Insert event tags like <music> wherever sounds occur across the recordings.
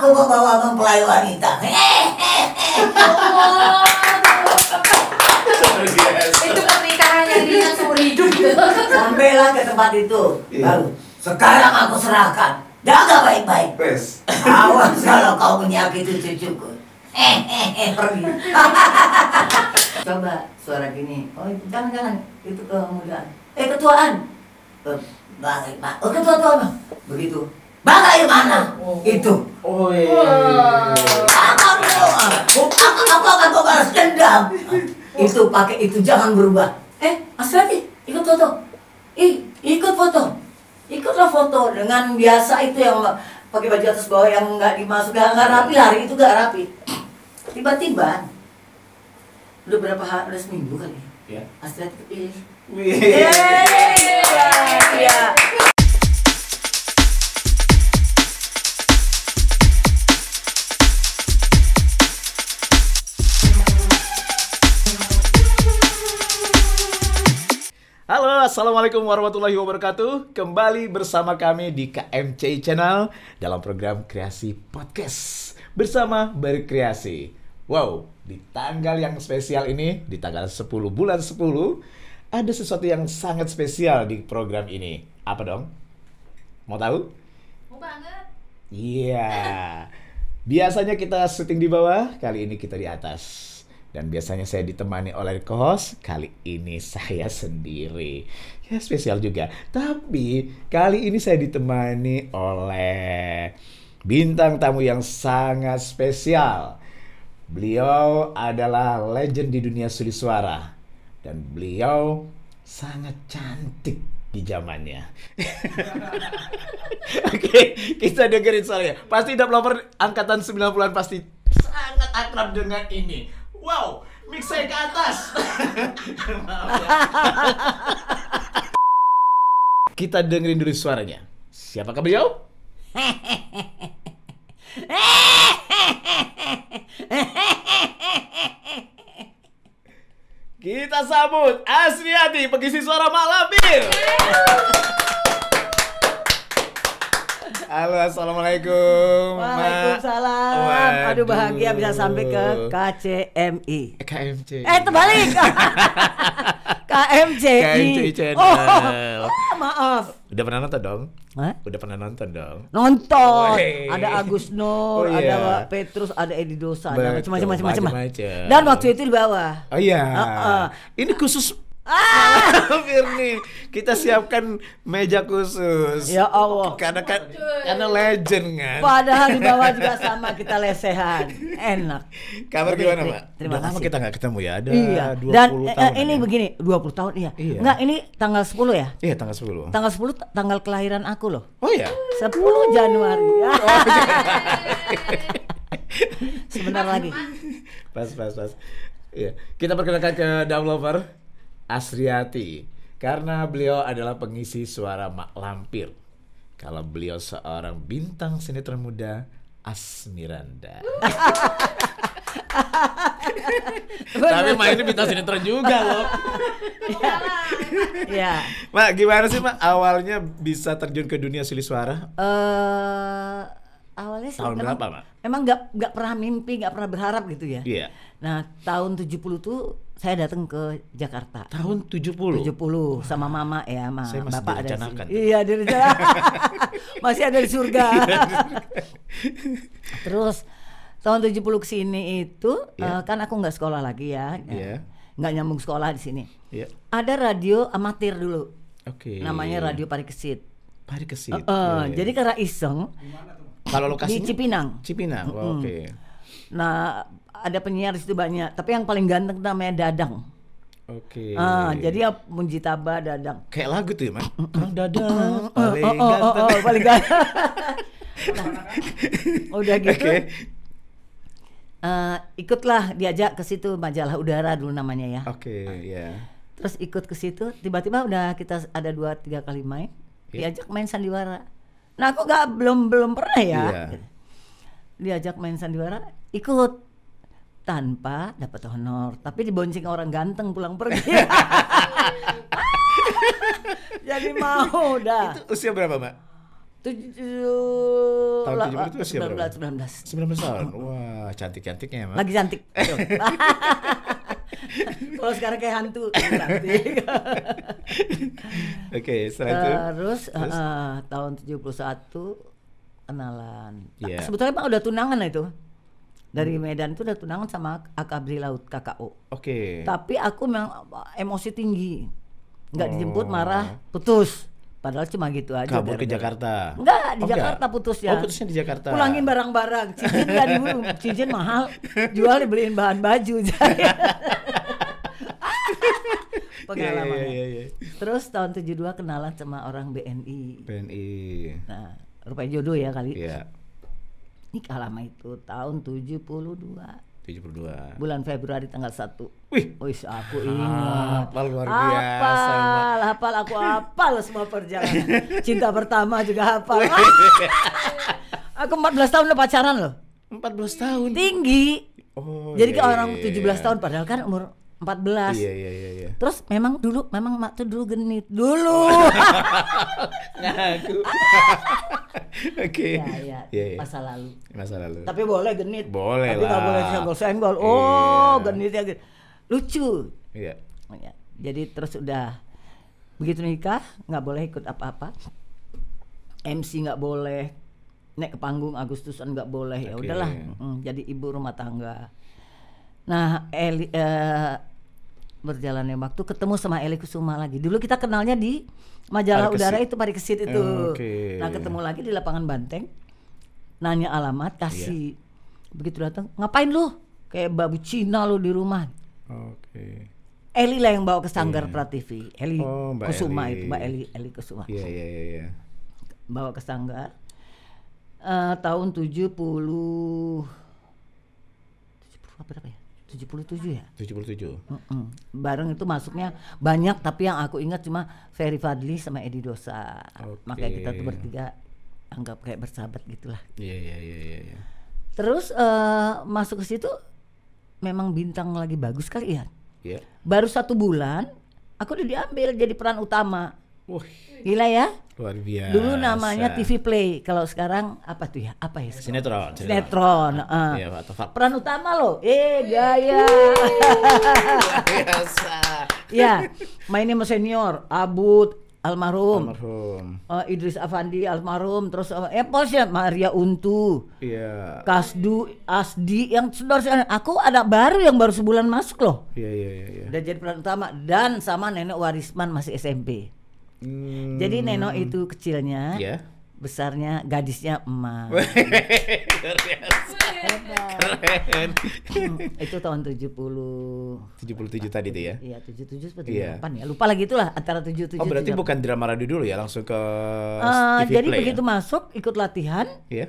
aku bawa mempelai wanita. <laughs> itu pernikahan yang diingat seumur hidup. Sampailah ke tempat itu. Iya. Lalu, sekarang aku serahkan. Jaga baik-baik. Awas kalau kau menyakiti cucuku. Eh, eh, eh, pergi. <laughs> Coba suara gini. Oh, jangan-jangan itu kemudahan. Eh, ketuaan. Baik, Pak. Oh, ketua tua Begitu. Bagaimana? Irmana oh. itu. Oh iya. iya, iya, iya aku aku aku akan kau balas dendam. itu pakai itu jangan berubah. Eh, Asrati, ikut foto. Ih, ikut foto. Ikutlah foto dengan biasa itu yang pakai baju atas bawah yang nggak dimasuk nggak, nggak rapi hari itu nggak rapi. Tiba-tiba udah berapa hari udah seminggu kali ya? Yeah. Asrati Iya. Yeah. Yeah. Yeah. Yeah. Assalamualaikum warahmatullahi wabarakatuh. Kembali bersama kami di KMC Channel dalam program Kreasi Podcast bersama Berkreasi. Wow, di tanggal yang spesial ini, di tanggal 10 bulan 10, ada sesuatu yang sangat spesial di program ini. Apa dong? Mau tahu? Mau banget. Iya. Yeah. Biasanya kita syuting di bawah, kali ini kita di atas. Dan biasanya saya ditemani oleh kohos. kali ini saya sendiri. Ya spesial juga. Tapi kali ini saya ditemani oleh bintang tamu yang sangat spesial. Beliau adalah legend di dunia suri suara. Dan beliau sangat cantik di zamannya. <laughs> Oke, okay, kita dengerin soalnya. Pasti udah lover angkatan 90-an pasti sangat akrab dengan ini Wow, mix saya ke atas. <laughs> Kita dengerin dulu suaranya. Siapakah beliau? Kita sambut Asriati, pengisi suara malam. Halo, assalamualaikum. Waalaikumsalam. Waduh. Aduh bahagia bisa sampai ke KCMI. KMC. Eh terbalik. KMC. <laughs> KMC channel. Oh, oh, <laughs> maaf. Udah pernah nonton dong? Hah? Udah pernah nonton dong? Nonton. Wey. Ada Agus Nur, oh, iya. ada Petrus, ada Edi Dosa, ada macam-macam macam-macam. Dan waktu itu di bawah. Oh iya. Uh -uh. Ini khusus Ah, <laughs> Firni, kita siapkan meja khusus. Ya Allah. Karena kan karena legend kan. Padahal di bawah <laughs> juga sama kita lesehan. Enak. Kabar Jadi, gimana, Pak? Terima Udah kasih. Lama kita nggak ketemu ya. Ada iya. 20 Dan, eh, tahun. Eh, ini ya. begini, puluh tahun iya. iya. Nggak, ini tanggal sepuluh ya? Iya, tanggal sepuluh. Tanggal sepuluh tanggal kelahiran aku loh. Oh iya. Sepuluh Januari. Oh, <laughs> iya. Sebentar lagi. Pas pas pas. Iya. Kita perkenalkan ke Down Lover. Asriati karena beliau adalah pengisi suara Mak Lampir. Kalau beliau seorang bintang sinetron muda, Asmiranda. <laughs> Tapi mak ini bintang sinetron juga loh. Iya. ya. <laughs> Mak, gimana sih Mak awalnya bisa terjun ke dunia sulis suara? Eh awalnya sih tahun berapa, Mak? Emang nggak nggak pernah mimpi, nggak pernah berharap gitu ya. Iya. Yeah Nah, tahun 70 tuh saya datang ke Jakarta. Tahun 70. 70 Wah. sama mama ya, Ma. saya masih bapak ada. iya Iya, dari <laughs> Masih ada di surga. Iya. Terus tahun 70 ke sini itu yeah. Iya. uh, kan aku nggak sekolah lagi ya. Iya. Yeah. Nggak nyambung sekolah di sini. Yeah. Ada radio amatir dulu. Okay. Namanya Radio Parikesit. Parikesit. Uh, uh, yeah. jadi karena iseng. Kalau lokasinya? Di Cipinang. Cipinang. Wow, Oke. Okay. Nah, ada penyiar itu banyak, tapi yang paling ganteng namanya Dadang. Oke. Okay. Ah, jadi ya Munjitaba Dadang. Kayak lagu tuh ya, Mas. Kang Dadang paling oh, oh, oh, ganteng. Oh, oh, oh paling ganteng. nah, <laughs> udah gitu. Okay. Uh, eh, ikutlah diajak ke situ majalah udara dulu namanya ya. Oke, okay, ya. Yeah. Terus ikut ke situ, tiba-tiba udah kita ada dua tiga kali main, yeah. diajak main sandiwara. Nah aku gak belum belum pernah ya. Yeah. Diajak main sandiwara, ikut tanpa dapat honor tapi dibonceng orang ganteng pulang pergi <laughs> jadi mau dah itu usia berapa mbak tujuh tahun tujuh itu usia berapa sembilan belas sembilan belas tahun wah cantik cantiknya mbak lagi cantik <laughs> <laughs> kalau sekarang kayak hantu cantik oke okay, setelah itu terus, terus? Uh, tahun satu kenalan yeah. sebetulnya pak udah tunangan lah itu dari hmm. Medan itu udah tunangan sama Akabri Laut KKO. Oke. Okay. Tapi aku memang eh, emosi tinggi, nggak oh. dijemput marah putus. Padahal cuma gitu aja. Kabur ke Jakarta? Enggak, di oh, Jakarta enggak. putus ya. Oh putusnya di Jakarta. Pulangin barang-barang, cincin nggak dulu, <laughs> cincin mahal, jual dibeliin bahan baju. <laughs> Iya, Pengalaman. Yeah, yeah, yeah, yeah. Terus tahun 72 kenalan sama orang BNI. BNI. Nah, rupanya jodoh ya kali. Yeah nikah lama itu tahun 72. 72. Bulan Februari tanggal 1. Wih, wih aku <laughs> ingat. Apal luar biasa. apal apal aku apal semua perjalanan. <laughs> Cinta pertama juga apal <laughs> aku 14 tahun udah pacaran loh. 14 tahun. Tinggi. Oh, Jadi iya, ke orang 17 iya, iya, iya. tahun padahal kan umur 14. Iya iya iya iya. Terus memang dulu memang mak tuh dulu genit dulu. Oh. <laughs> Ngaku. <laughs> Oke. Iya iya. iya iya. Masa lalu. Masa lalu. Tapi boleh genit. Boleh Tapi lah. Tapi boleh senggol senggol. Oh, iya. genit ya gitu. Lucu. Iya. Ya. Jadi terus udah begitu nikah nggak boleh ikut apa-apa. MC nggak boleh naik ke panggung Agustusan nggak boleh ya udahlah hmm, jadi ibu rumah tangga. Nah, Eli, uh, berjalannya waktu ketemu sama Eli Kusuma lagi. Dulu kita kenalnya di majalah Parikesit. udara itu Parikesit itu. Okay. Nah, ketemu lagi di lapangan Banteng. Nanya alamat, kasih. Yeah. Begitu datang, "Ngapain lu? Kayak babu Cina lu di rumah." Oke. Okay. Eli lah yang bawa ke Sanggar yeah. Prativi. Eli oh, Mbak Kusuma itu, Mbak Eli Eli Kusuma. Iya, iya, iya, iya, Bawa ke Sanggar. Uh, tahun tujuh puluh apa ya? 77 ya? 77. Mm -mm. Bareng itu masuknya banyak tapi yang aku ingat cuma Ferry Fadli sama Edi Dosa. Okay. Makanya kita tuh bertiga anggap kayak bersahabat gitulah. Iya iya iya iya, iya. Terus uh, masuk ke situ memang bintang lagi bagus kali ya. Iya. Yeah. Baru satu bulan aku udah diambil jadi peran utama. Wah. Gila ya? Luar biasa. Dulu namanya TV Play, kalau sekarang apa tuh ya? Apa ya? Sekarang? Sinetron. Sinetron. Uh. Pak Peran utama loh. Eh, gaya. ya, mainnya sama senior, Abut, almarhum, almarhum. Uh, Idris Afandi almarhum, terus uh, eh, eh Maria Untu, yeah. Kasdu, Asdi yang sedor aku ada baru yang baru sebulan masuk loh, yeah, yeah, yeah, yeah. dan jadi peran utama dan sama nenek Warisman masih SMP. Hmm. Jadi Neno itu kecilnya, yeah. besarnya gadisnya emak. <laughs> Keren. Hmm, itu tahun tujuh puluh 70 tujuh tadi tuh ya. Iya, tujuh seperti yeah. Iya. ya. Lupa lagi itulah antara tujuh tujuh. Oh, berarti 78. bukan drama radio dulu ya, langsung ke uh, eh, TV Jadi Play ya? begitu ya? masuk ikut latihan. Iya. Yeah.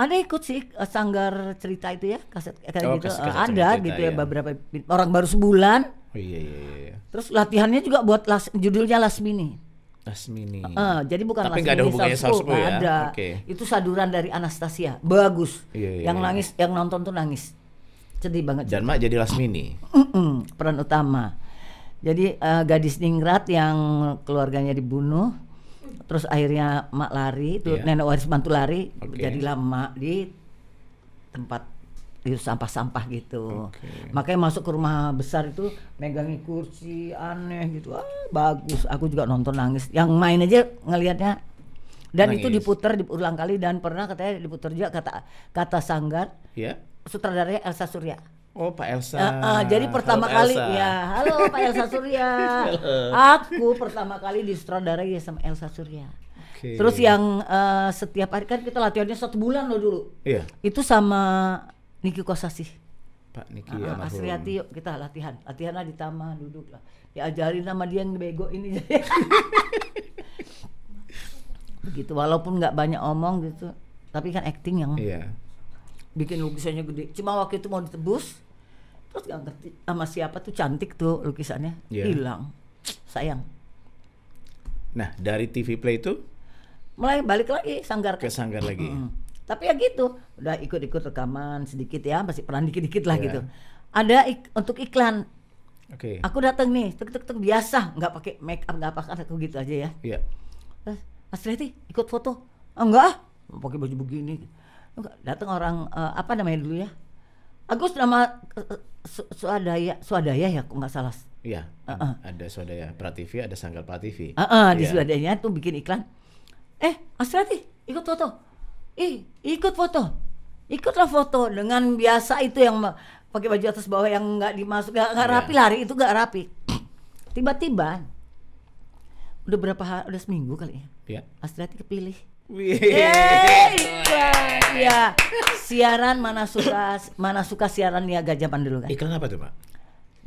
Ada ikut sih eh, sanggar cerita itu ya, kaset kayak oh, gitu. Kaset, eh, kaset ada cerita, gitu ya, iya. beberapa orang baru sebulan. Oh, iya, iya iya iya. Terus latihannya juga buat las, judulnya Lasmini. Asmini. Uh, jadi bukan Tapi nggak ada hubungannya Salspo ya. Ada. Okay. Itu saduran dari Anastasia. Bagus. Yeah, yeah, yang yeah. nangis, yang nonton tuh nangis. Sedih banget. Dan Mak jadi Lasmini. peran utama. Jadi uh, gadis Ningrat yang keluarganya dibunuh, terus akhirnya Mak lari, yeah. nenek waris mantu lari, okay. jadilah Mak di tempat itu sampah-sampah gitu. Okay. Makanya masuk ke rumah besar itu megangi kursi aneh gitu. Ah, bagus. Aku juga nonton nangis. Yang main aja ngelihatnya dan nangis. itu diputar diulang kali dan pernah katanya diputar juga kata kata Sanggar. Iya. Yeah. Sutradaranya Elsa Surya. Oh Pak Elsa. Uh, uh, jadi pertama halo, kali Elsa. ya, halo Pak Elsa Surya. <laughs> aku pertama kali disutradarai ya sama Elsa Surya. Okay. Terus yang uh, setiap hari kan kita latihannya satu bulan loh dulu. Yeah. Itu sama Niki sih. Pak Niki ah, ya ah, Asriati yuk kita latihan. Latihan lah di taman duduk lah. Diajarin sama dia yang bego ini. <laughs> Begitu walaupun nggak banyak omong gitu, tapi kan acting yang iya. bikin lukisannya gede. Cuma waktu itu mau ditebus, terus gak ngerti sama siapa tuh cantik tuh lukisannya yeah. hilang, sayang. Nah dari TV Play itu mulai balik lagi sanggar ke sanggar lagi. Mm -hmm tapi ya gitu udah ikut-ikut rekaman sedikit ya masih pernah <laughs> dikit-dikit lah yeah. gitu ada ik untuk iklan Oke. Okay. Aku datang nih, tuk tuk tuk biasa, nggak pakai make up, nggak apa-apa, aku gitu aja ya. Iya. Yeah. Mas Reti ikut foto. Oh, enggak, pakai baju begini. Enggak, datang orang uh, apa namanya dulu ya? Agus nama uh, eh, su Swadaya, Swadaya ya, aku nggak salah. Iya. Uh -uh. Ada Swadaya Prativi, ada Sanggar Prativi. Uh -uh, yeah. di iya. Swadayanya tuh bikin iklan. Eh, Astrati, ikut foto ih ikut foto ikutlah foto dengan biasa itu yang pakai baju atas bawah yang nggak dimasuk nggak yeah. rapi lari itu nggak rapi tiba-tiba udah berapa hari udah seminggu kali ya yeah. Astriati kepilih Iya, yeah. siaran mana suka mana suka siaran niaga zaman dulu kan? Iklan apa tuh pak?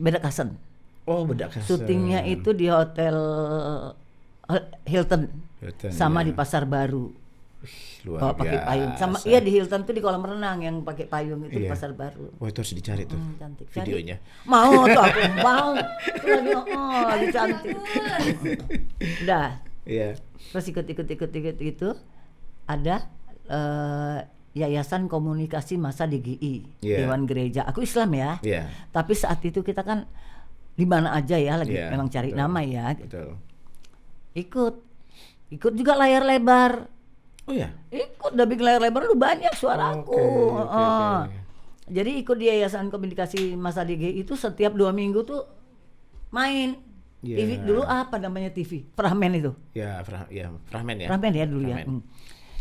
Beda kasen. Oh beda kasen. Syutingnya itu di hotel eh, Hilton, Hilton sama yeah. di Pasar Baru luar Bawa pakai payung sama iya di Hilton tuh di kolam renang yang pakai payung itu iya. di pasar baru wah itu harus dicari tuh hmm, cantik videonya Cari. mau tuh aku <laughs> mau lagi oh lagi oh, cantik udah iya terus ikut ikut ikut ikut itu ada uh, Yayasan Komunikasi Masa DGI yeah. Dewan Gereja aku Islam ya yeah. tapi saat itu kita kan di mana aja ya lagi yeah, memang cari betul, nama ya betul. ikut ikut juga layar lebar Oh ya. Ikut dubbing layar lebar lu banyak suaraku. Oh, okay, okay, uh. okay. Jadi ikut di Yayasan Komunikasi masa DG itu setiap dua minggu tuh main. Yeah. TV dulu apa namanya TV? Prahmen itu. Iya, iya, ya, fra ya Prahmen ya. ya dulu ya. Hmm.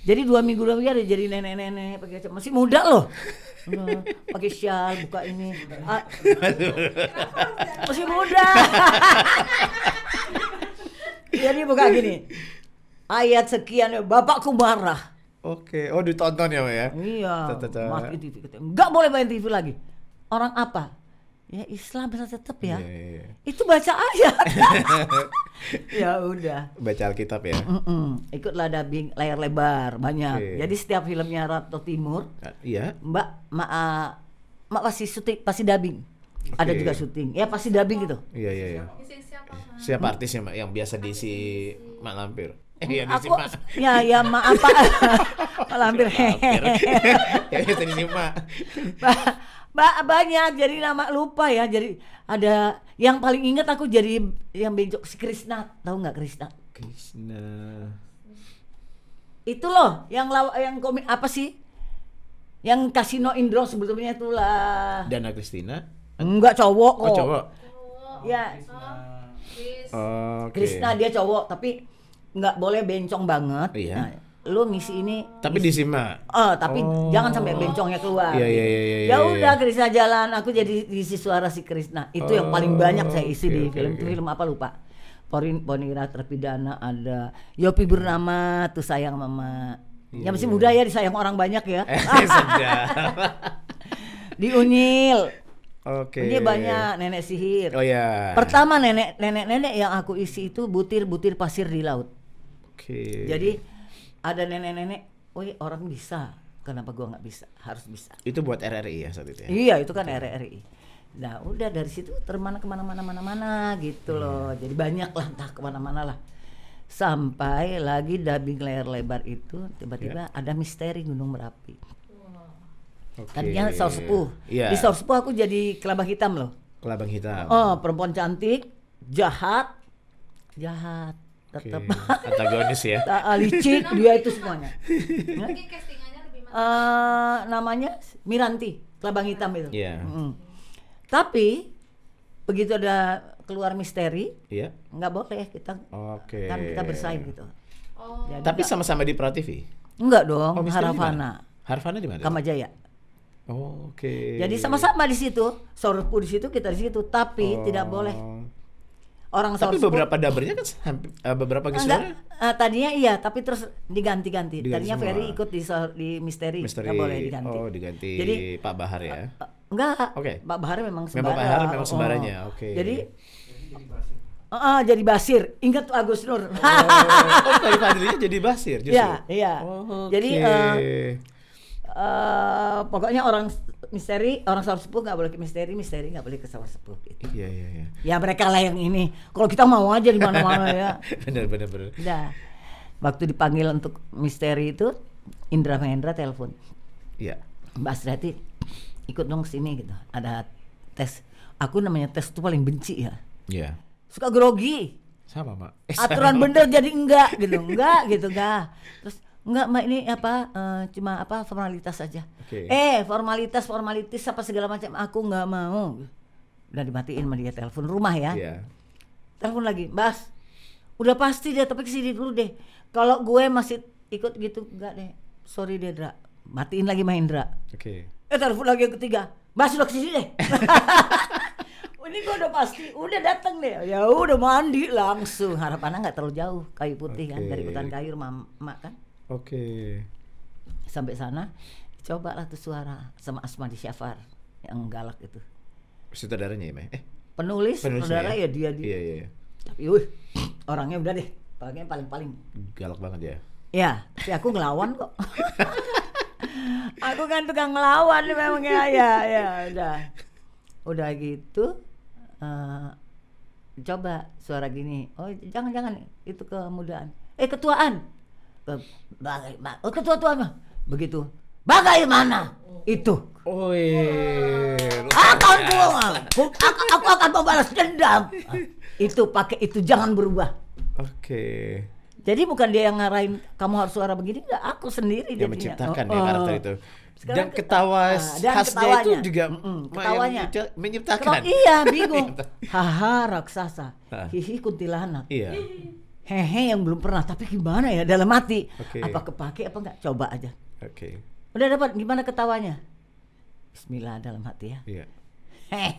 Jadi dua minggu dulu ada jadi nenek-nenek pakai -nenek, masih muda loh. pakai syal buka ini. <laughs> Ah. masih muda. <laughs> jadi buka gini ayat sekian bapakku marah. Oke, okay. oh ditonton ya, ya. Iya. Mati itu enggak boleh main TV lagi. Orang apa? Ya Islam bisa tetap ya. Yeah, yeah, iya. Itu baca ayat. <laughs> ya udah. Baca Alkitab ya. Mm-mm. Ikutlah dubbing layar lebar banyak. Okay. Jadi setiap filmnya Ratu Timur, uh, iya. Mbak Mak uh, Mak pasti syuting, pasti dubbing. Okay. Ada juga syuting. Ya pasti dubbing gitu. Iya, iya, iya. Siapa artisnya, Mbak, yang biasa diisi Mak Lampir? Eh, iya, aku, ya, ya maaf Pak. <laughs> Malah hampir. <laughs> ya, Ba banyak jadi nama lupa ya. Jadi ada yang paling ingat aku jadi yang benjok si Krishna. Tahu nggak Krishna? Krishna. Itu loh yang law yang komik apa sih? Yang Kasino Indro sebetulnya itulah. Dana Kristina? Enggak cowok oh, kok. Oh, cowok. Ya. Oh, Okay. Krishna dia cowok tapi nggak boleh bencong banget. Iya. Nah, lu ngisi ini tapi ngisi, disimak. oh eh, tapi oh. jangan sampai bencongnya keluar. Iya, iya, iya, iya, ya iya, iya. udah iya. Krisna jalan, aku jadi isi suara si Krisna. Itu oh, yang paling oh, banyak saya isi okay, di okay, film okay. film apa lupa. Porin Ponira terpidana ada Yopi bernama tuh sayang mama. Iya, ya masih muda ya disayang orang banyak ya. <laughs> Eh, <laughs> di Unil. Oke. Okay. Ini banyak nenek sihir. Oh ya. Yeah. Pertama nenek nenek nenek yang aku isi itu butir butir pasir di laut okay. jadi ada nenek-nenek woi orang bisa kenapa gua nggak bisa harus bisa itu buat RRI ya saat itu ya? iya itu kan okay. RRI nah udah dari situ termana kemana-mana mana-mana gitu hmm. loh jadi banyak lah entah kemana-mana lah sampai lagi dubbing layar lebar itu tiba-tiba yeah. ada misteri Gunung Merapi. Okay. Kan Tadinya saus Sepuh. Yeah. Di saus Sepuh aku jadi kelabang hitam loh. Kelabang hitam. Oh, perempuan cantik, jahat, jahat tetap okay. <laughs> antagonis ya ah, licik dia itu semuanya ya? uh, namanya Miranti kelabang hitam itu yeah. mm. tapi begitu ada keluar misteri yeah. nggak boleh kita okay. kan kita bersaing gitu oh. Jadi tapi sama-sama di Pro TV enggak dong oh, Harvana Harvana di mana Kamajaya Oh, Oke. Okay. Jadi sama-sama di situ, sorpu di situ, kita di situ, tapi oh. tidak boleh orang tapi beberapa dabernya kan uh, beberapa kisah eh, uh, tadinya iya tapi terus diganti-ganti diganti tadinya semua. Ferry ikut di di misteri, misteri. Gak boleh diganti oh diganti jadi Pak Bahar ya uh, enggak okay. Pak Bahar memang sembara memang Pak Bahar memang sembaranya oh. oke okay. jadi Uh, jadi Basir. Ingat Agus Nur. Oh, oh Pak jadi Basir justru. Iya, iya. Oh, okay. Jadi uh, uh, pokoknya orang misteri orang sahur sepuh nggak boleh ke misteri misteri nggak boleh ke sahur sepuh gitu. iya iya iya ya mereka lah yang ini kalau kita mau aja di mana mana ya <laughs> benar benar benar nah waktu dipanggil untuk misteri itu Indra Mahendra telepon iya Mbak Asriati ikut dong sini gitu ada tes aku namanya tes itu paling benci ya iya suka grogi sama pak eh, aturan sama. bener jadi enggak gitu enggak gitu enggak <laughs> terus Enggak mbak ini apa uh, cuma apa formalitas saja Okay. Eh formalitas formalitas apa segala macam aku nggak mau. Udah dimatiin melihat telepon rumah ya. Yeah. Telepon lagi, Bas. Udah pasti dia tapi kesini dulu deh. Kalau gue masih ikut gitu enggak deh. Sorry deh Dra. Matiin lagi Mahendra. Oke. Okay. Eh telepon lagi yang ketiga. Bas udah kesini deh. <laughs> ini gue udah pasti udah dateng deh ya udah mandi langsung harapannya nggak terlalu jauh kayu putih okay. kan dari hutan kayu mak kan Oke. Okay. Sampai sana coba lah tuh suara sama Asma di Syafar yang galak itu. Sutradaranya ya, Mei? Eh, penulis, Penulis ya? ya dia dia. Iya, iya. iya. Tapi wih, orangnya udah deh, orangnya paling-paling galak banget ya. Ya, tapi aku ngelawan kok. aku kan tukang ngelawan memang ya, ya, ya udah. Udah gitu uh, coba suara gini. Oh, jangan-jangan itu kemudahan. Eh, ketuaan oh ketua tuanya begitu bagaimana itu oh ah, iya akan aku, aku akan membalas dendam itu pakai itu jangan berubah oke Jadi bukan dia yang ngarahin kamu harus suara begini, enggak aku sendiri Dia menciptakan oh, ya, oh, karakter itu. dan ketawa ah, khasnya itu juga mm ketawanya menciptakan. iya, bingung. <laughs> Haha raksasa. Ah. Hihi kuntilanak. Iya hehe yang belum pernah tapi gimana ya dalam hati okay. apa kepake apa enggak coba aja oke okay. udah dapat gimana ketawanya Bismillah dalam hati ya yeah. Iya.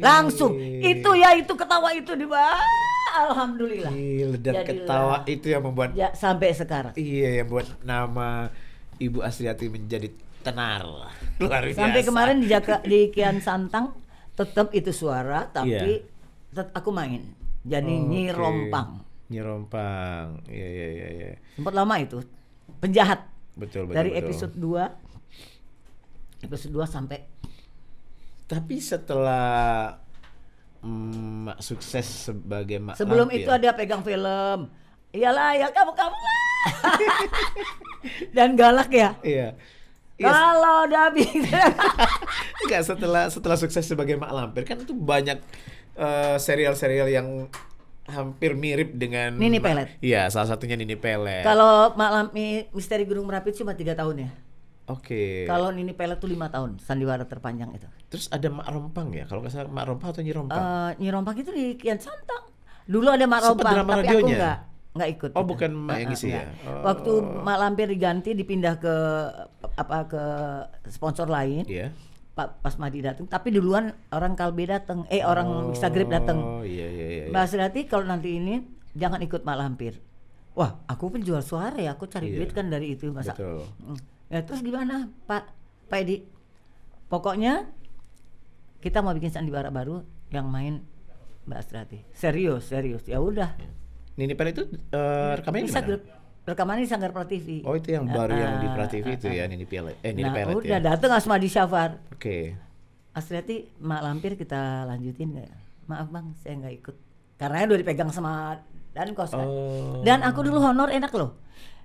langsung iya. itu ya itu ketawa itu di alhamdulillah Gila, dan Jadilah. ketawa itu yang membuat ya, sampai sekarang iya yang buat nama ibu Asriati menjadi tenar luar biasa sampai kemarin di, Jaka, di Kian Santang tetap itu suara tapi yeah aku main. Jadi oh, Nyi okay. Rompang. Nyi Rompang. Iya iya iya iya. Sempat lama itu. Penjahat. Betul betul. Dari betul. episode 2 episode 2 sampai Tapi setelah mm, sukses sebagai mak Sebelum lampir. itu ada pegang film. Iyalah ya kamu kamu lah. <laughs> Dan galak ya. Iya. Yes. Iya. Kalau udah <laughs> Enggak setelah setelah sukses sebagai mak lampir kan itu banyak Eh, serial-serial uh, yang hampir mirip dengan Nini Pelet. Iya, salah satunya Nini Pelet. Kalau malam misteri Gunung Merapi cuma tiga tahun ya. Oke. Okay. Kalau Nini Pelet tuh lima tahun sandiwara terpanjang itu. Terus ada Mak Rompang ya? Kalau nggak salah Mak Rompang atau Nyi Rompang? Uh, Nyi Rompang itu di Kian Santang. Dulu ada Mak Rompang, tapi aku nggak nggak ikut. Oh, gitu. bukan Mak yang isi ya. Oh. Waktu Mak Lampir diganti dipindah ke apa ke sponsor lain. Iya. Yeah Pak Pas Madi datang, tapi duluan orang Kalbe dateng eh orang oh, Grip datang. iya iya iya. Mbak iya. Sirati kalau nanti ini jangan ikut Mak Lampir. Wah, aku penjual suara ya, aku cari duit iya. duit kan dari itu masa. Betul. Mm. Ya terus gimana Pak Pak Edi? Pokoknya kita mau bikin sandiwara baru yang main Mbak Astrati. Serius, serius. Ya udah. Pan itu uh, eh, rekamannya di mana? rekaman di Sanggar Prativi. Oh itu yang baru uh, yang di Prativi uh, itu uh, ya, ini ah, ah, ah. Pelet. Eh ini nah, Pelet udah ya. datang di Syafar. Oke. Okay. Asriati, Mak Lampir kita lanjutin nggak? Maaf bang, saya nggak ikut. Karena udah dipegang sama dan kos kan. Oh. Dan aku dulu honor enak loh.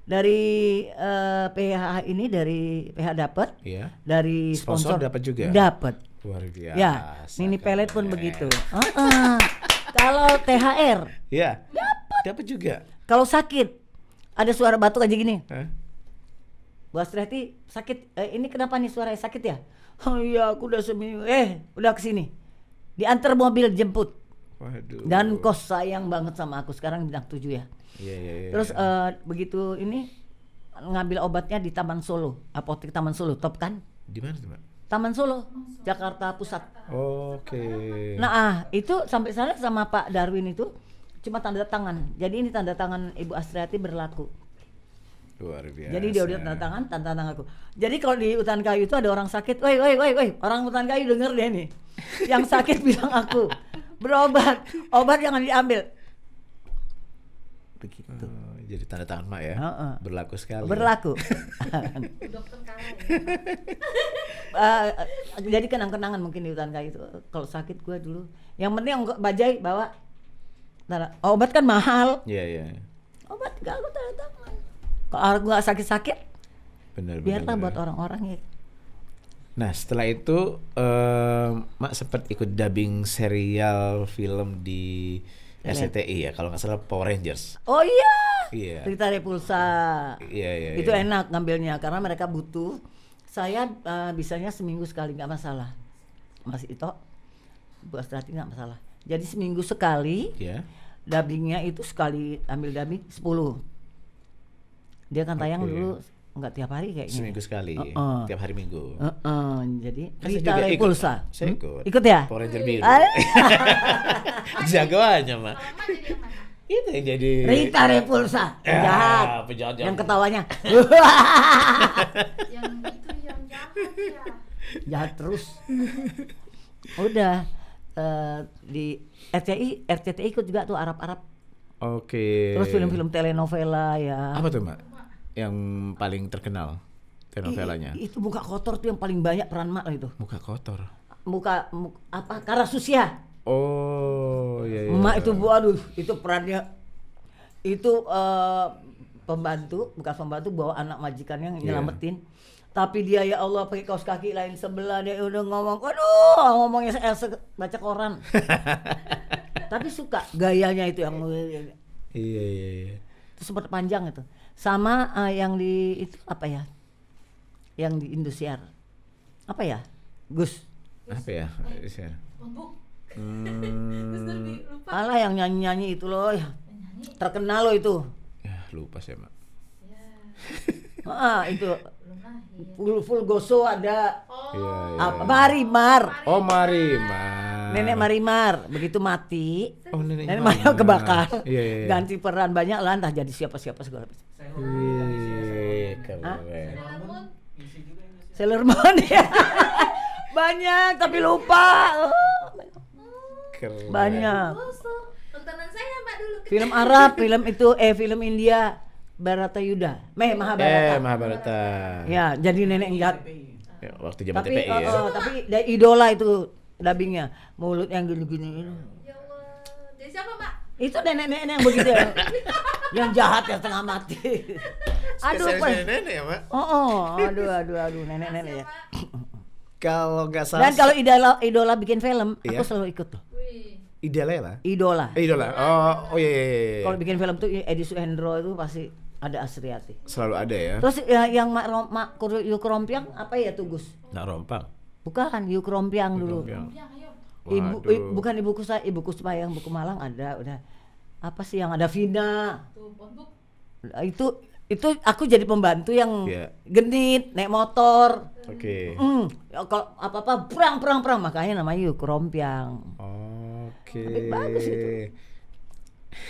Dari uh, eh, PH ini dari PH dapat, yeah. dari sponsor, sponsor dapat juga. Dapat. Luar biasa. Ya, ini Pelet pun begitu. Uh <laughs> Kalau THR, ya. Yeah. Dapat. Dapat juga. Kalau sakit, ada suara batuk aja gini. Eh? Bu Astriati sakit. Eh, ini kenapa nih suaranya sakit ya? <laughs> Oh iya, aku udah seminggu. Eh, udah kesini. Diantar mobil jemput. Waduh. Dan kos sayang banget sama aku sekarang bintang tujuh ya. Iya, iya, yeah, Terus uh, begitu ini ngambil obatnya di Taman Solo, apotek Taman Solo, top kan? Di mana tuh, Taman Solo, Jakarta Pusat. Oke. Okay. Nah, ah, itu sampai sana sama Pak Darwin itu cuma tanda tangan. Jadi ini tanda tangan Ibu Astriati berlaku. Luar biasa. Jadi dia udah tanda tangan, tanda tangan aku. Jadi kalau di hutan kayu itu ada orang sakit, woi woi woi woi, orang hutan kayu denger deh nih. <laughs> Yang sakit bilang aku, berobat, obat jangan diambil. Begitu. Hmm. jadi tanda tangan mak ya, uh -uh. berlaku sekali. Berlaku. uh, <laughs> <laughs> jadi kenang-kenangan mungkin di hutan kayu itu. Kalau sakit gue dulu, yang penting bajai bawa Ntar, obat kan mahal. Iya, yeah, iya. Yeah. Obat gak aku tanda tangan. Kalau aku gak sakit-sakit, bener, biarlah buat orang-orang ya. Nah setelah itu um, Mak sempat ikut dubbing serial film di SCTI ya kalau nggak salah Power Rangers. Oh iya. Iya. Rita Repulsa. Iya iya. Itu yeah. enak ngambilnya karena mereka butuh. Saya uh, bisanya seminggu sekali nggak masalah. Masih itu buat strategi nggak masalah. Jadi seminggu sekali. Yeah. Dubbingnya itu sekali ambil dubbing 10 Dia kan tayang okay. dulu nggak tiap hari kayaknya. Seminggu sekali. Uh -uh. Tiap hari Minggu. Uh -uh. Jadi kita Rita ikut. Pulsa. Saya hmm? ikut. Ikut ya? Power Ranger biru. <laughs> Jagoannya, Mak. Itu yang jadi Rita Repulsa, penjahat. Ah, ya, penjahat yang ketawanya. <laughs> yang itu yang jahat ya. Jahat terus. Udah. Eh, di RCI RCTI ikut juga tuh Arab-Arab. Oke. Okay. Terus film-film telenovela ya. Apa tuh Mak Yang paling terkenal telenovelanya? I, itu muka kotor tuh yang paling banyak peran Mak itu. Muka kotor. Muka, muka apa? Karasusia. Oh iya. iya. Mak itu bu aduh itu perannya itu uh, pembantu bukan pembantu bawa anak majikan yang iya. nyelamatin tapi dia ya Allah pakai kaos kaki lain sebelah dia udah ngomong aduh ngomongnya Elsa eh, baca koran <laughs> tapi suka gayanya itu yang iya iya iya itu sempat panjang itu sama uh, yang di itu apa ya yang di Indosiar apa ya Gus apa ya Indosiar hmm. Alah yang nyanyi-nyanyi itu loh ya, terkenal loh itu ya lupa sih mak ya. ah itu lahir. Full, full goso ada. Oh. Yeah, yeah. Apa? Marimar. Oh, Marimar. Nenek Marimar begitu mati. Oh, nenek. Nenek Marimar kebakar. Yeah, yeah, iya. Ganti peran banyak lah entah jadi siapa-siapa segala macam. Wih, iya, iya, keren. Sailor Moon ya. <laughs> banyak tapi lupa. Keren. Banyak. Film Arab, <laughs> film itu eh film India. Barata Yuda, Meh eh, Mahabharata. Eh Mahabharata. Ya, jadi nenek jahat. Ya. ya, waktu zaman TPI ya. Oh, oh tapi dari idola itu dubbingnya, mulut yang gini-gini. Ya Allah, dari siapa Pak? Itu nenek-nenek yang begitu yang, <laughs> yang jahat yang tengah mati. <laughs> aduh, Spesialis nenek-nenek ya Pak? Oh, oh, aduh, aduh, aduh, nenek-nenek ya. ya. <laughs> Kalau nggak salah. Dan kalau idola idola bikin film, iya. aku selalu ikut tuh. Idola ya? Idola. Eh, idola. Oh, oh iya, iya. iya, iya. Kalau bikin film tuh Edi Suhendro itu pasti ada Asriati. Selalu ada ya. Terus ya, yang Mak Rom, Mak Yukrompiang apa ya tuh Gus? Nak Rompang. Bukan Yukrompiang dulu. Rompiang. Ibu, i, bukan ibuku saya ibuku Kusmayang, buku Malang ada udah. Apa sih yang ada Vina? Itu itu aku jadi pembantu yang yeah. genit naik motor oke okay. mm, ya, kalau apa apa perang perang perang makanya namanya yuk rompiang oke okay. bagus itu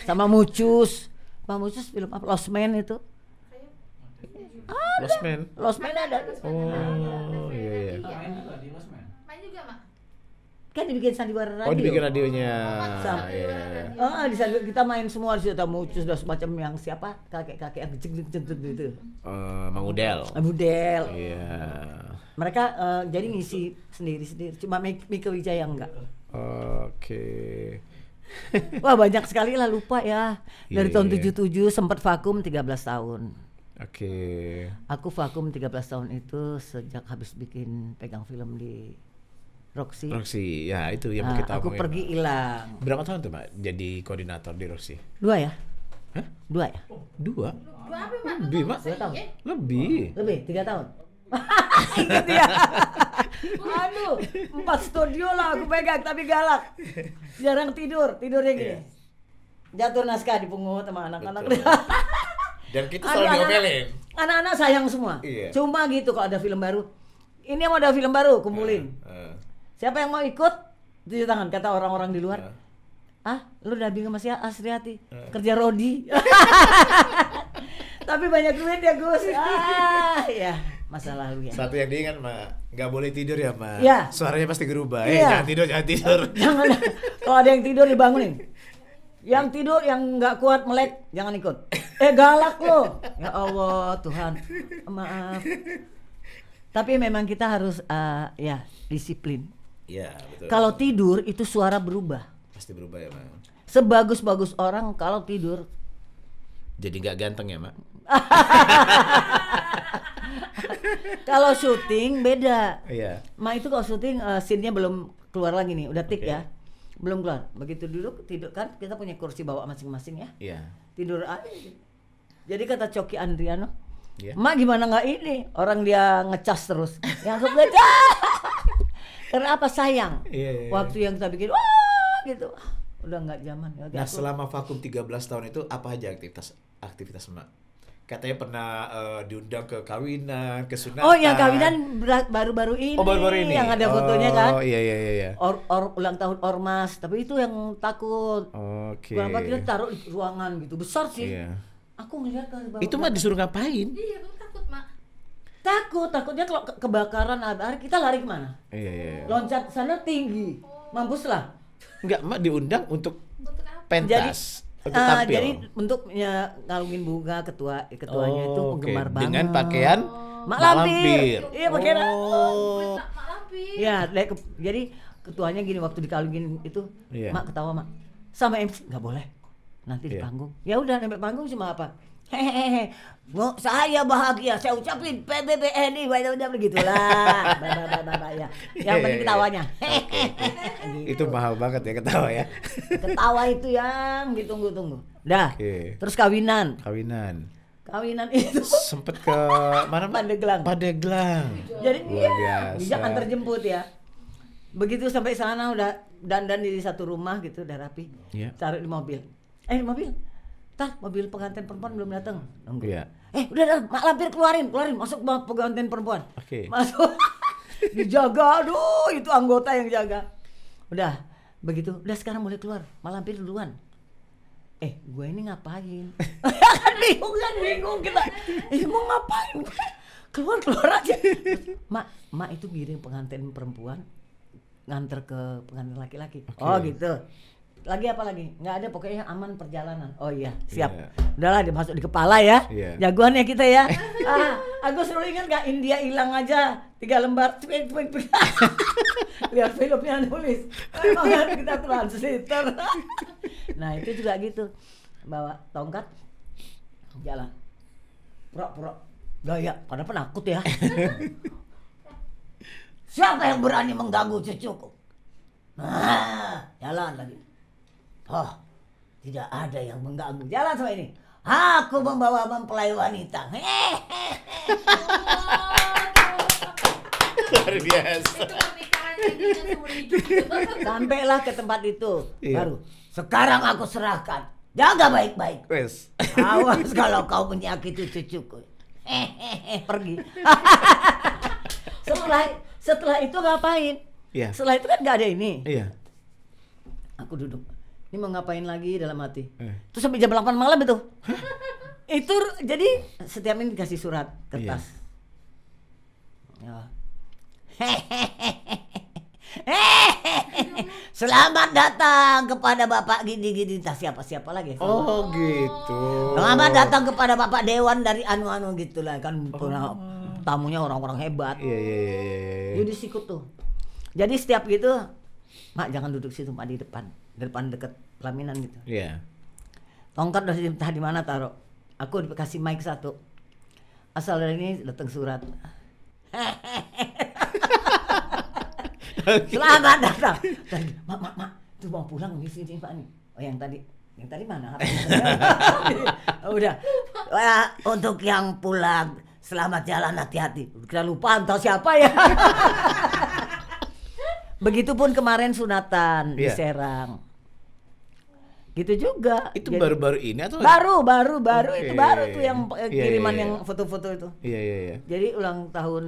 sama mucus Bang Usus film apa? Lost Man itu. Lost Man. Lost Man ada. Oh, iya iya. Main juga Man. juga, Mak. Kan dibikin sandiwara radio. Oh, dibikin radionya. Oh, iya. Heeh, iya, iya. ah, ah, di kita main semua sih atau tamu cus dan semacam yang siapa? Kakek-kakek yang jeng jeng gitu. Eh, Mang Udel. Mang Udel. Iya. Mereka uh, jadi ngisi sendiri-sendiri. Cuma Mika Wijaya enggak. Oke. <laughs> Wah banyak sekali lah lupa ya. Dari yeah. tahun 77 iya, iya. sempat vakum 13 tahun. Oke. Okay. Aku vakum 13 tahun itu sejak habis bikin pegang film di Roxy. Roxy, ya itu yang nah, kita Aku omongin. Ya, pergi hilang. Berapa tahun tuh Mbak jadi koordinator di Roxy? Dua ya. Hah? Dua ya? Dua? Dua apa, mbak? Lebih, Mak. Dua tahun. Lebih. Lebih, tiga tahun. <laughs> Ingat ya. <laughs> Aduh, empat studio lah aku pegang tapi galak. Jarang tidur, tidurnya gini. Yeah. Jatuh naskah di punggung sama anak-anak. Dan kita selalu diomelin. Anak-anak sayang semua. Yeah. Cuma gitu kalau ada film baru. Ini mau ada film baru, kumpulin. Uh, uh. Siapa yang mau ikut? tujuh tangan kata orang-orang di luar. Uh. Ah, lu udah bingung masih ah, Asriati uh. kerja Rodi. <laughs> tapi banyak duit ya Gus. Ah, ya masa lalu ya. Satu yang diingat mah nggak boleh tidur ya mah Ya. Suaranya pasti berubah. Ya. Eh iya. jangan tidur, jangan tidur. <laughs> jangan. kalau ada yang tidur dibangunin. Yang tidur yang nggak kuat melek jangan ikut. Eh galak lo. Ya Allah Tuhan, maaf. Tapi memang kita harus uh, ya disiplin. ya betul. Kalau tidur itu suara berubah. Pasti berubah ya Mak. Sebagus-bagus orang kalau tidur. Jadi nggak ganteng ya Mak. <laughs> <laughs> kalau syuting beda. Iya. Ma itu kalau syuting uh, scene-nya belum keluar lagi nih, udah tik okay. ya. Belum keluar. Begitu duduk tidur kan kita punya kursi bawa masing-masing ya. Iya. Tidur aja. Jadi kata Coki Andriano, yeah. Ma gimana nggak ini? Orang dia ngecas terus." Yang aku ah! Karena apa sayang? Yeah, yeah, iya. Waktu yang kita bikin wah gitu. Udah nggak zaman. Nah, aku. selama vakum 13 tahun itu apa aja aktivitas aktivitas ma? katanya pernah uh, diundang ke kawinan, ke sunatan. Oh, yang kawinan baru-baru ini. Oh, baru-baru ini. Yang ada fotonya oh, kan? Oh, iya, iya iya iya. Or, or ulang tahun ormas, tapi itu yang takut. Oke. Okay. Berapa kita taruh di ruangan gitu. Besar sih. Iya. Aku ngeliat kan Itu mah disuruh ngapain? Iya, aku takut, Mak. Takut, takutnya kalau kebakaran hari kita lari kemana? Iya, iya, iya. Loncat sana tinggi. Oh. mampus lah. Enggak, Mak diundang untuk pentas. Jadi, Uh, jadi untuk ya, ngalungin bunga ketua ketuanya oh, itu penggemar okay. banget. Dengan pakaian oh. Mak Lampir. Iya, pakaian oh. ya Lampir. Iya, jadi ketuanya gini waktu dikalungin itu, yeah. Mak ketawa, Mak. Sama MC nggak boleh. Nanti yeah. di iya. panggung. Ya udah, nempel panggung cuma apa? hehehe saya bahagia, saya ucapin PBBNI, udah begitulah. ya. Yang penting iya, iya, iya. ketawanya. gitu. <laughs> Itu mahal banget ya ketawa ya. <laughs> ketawa itu yang ditunggu-tunggu. Dah. Okay. Terus kawinan. Kawinan. Kawinan itu sempet ke mana? <laughs> Pandeglang. Pandeglang. Jadi Luar iya, bisa antar jemput ya. Begitu sampai sana udah dandan di satu rumah gitu, udah rapi. Yeah. Taruh di mobil. Eh, mobil Tah, mobil pengantin perempuan belum datang. Nunggu. Iya. Eh, udah dah, mak lampir keluarin, keluarin, masuk bang pengantin perempuan. Oke. Okay. Masuk. <laughs> Dijaga, aduh, itu anggota yang jaga. Udah, begitu. Udah sekarang boleh keluar. Mak lampir duluan. Eh, gue ini ngapain? <laughs> kan bingung kan, bingung kita. Eh, mau ngapain? keluar keluar aja. mak, mak itu giring pengantin perempuan nganter ke pengantin laki-laki. Okay. Oh gitu lagi apa lagi? Nggak ada pokoknya yang aman perjalanan. Oh iya, siap. Yeah. Udahlah dimasuk di kepala ya. Yeah. Jagoan ya kita ya. <laughs> ah, aku selalu ingat nggak India hilang aja tiga lembar. Eh, lihat <laughs> filmnya nulis. Memang kan kita translator. <laughs> nah itu juga gitu. Bawa tongkat, jalan. Pura-pura ya karena penakut ya. Siapa yang berani mengganggu cucuku? Ah, jalan lagi Oh, tidak ada yang mengganggu. Jalan sama ini. Aku membawa mempelai wanita. Luar biasa. Sampailah ke tempat itu. Iya. Baru, sekarang aku serahkan. Jaga baik-baik. Yes. Awas kalau kau menyakiti cucuku. Pergi. <laughs> setelah setelah itu ngapain? Yeah. Setelah itu kan gak ada ini. Iya. Aku duduk ini mau ngapain lagi dalam hati eh. terus sampai jam 8 malam itu itu jadi setiap ini dikasih surat kertas yeah. Ya. <laughs> Selamat datang kepada Bapak gini-gini entah siapa-siapa lagi. Selamat. Ya. Oh gitu. Selamat datang kepada Bapak Dewan dari anu-anu gitulah kan oh. tamunya orang-orang hebat. Iya iya iya. Jadi iya, iya. sikut tuh. Jadi setiap gitu mak jangan duduk situ mak di depan di depan deket pelaminan gitu Iya. Yeah. tongkat dari tadi di mana taruh aku dikasih mic satu asal dari ini datang surat <laughs> selamat datang tadi mak mak mak tuh mau pulang di sini pak nih oh yang tadi yang tadi mana <laughs> udah Wah, untuk yang pulang selamat jalan hati-hati kita lupa entah siapa ya <laughs> Begitupun kemarin sunatan yeah. di iya. Serang. Gitu juga. Itu baru-baru ini atau baru baru baru okay. itu baru tuh yang yeah, iya, iya, kiriman yeah, yeah, yang foto-foto itu. Iya iya iya. Jadi ulang tahun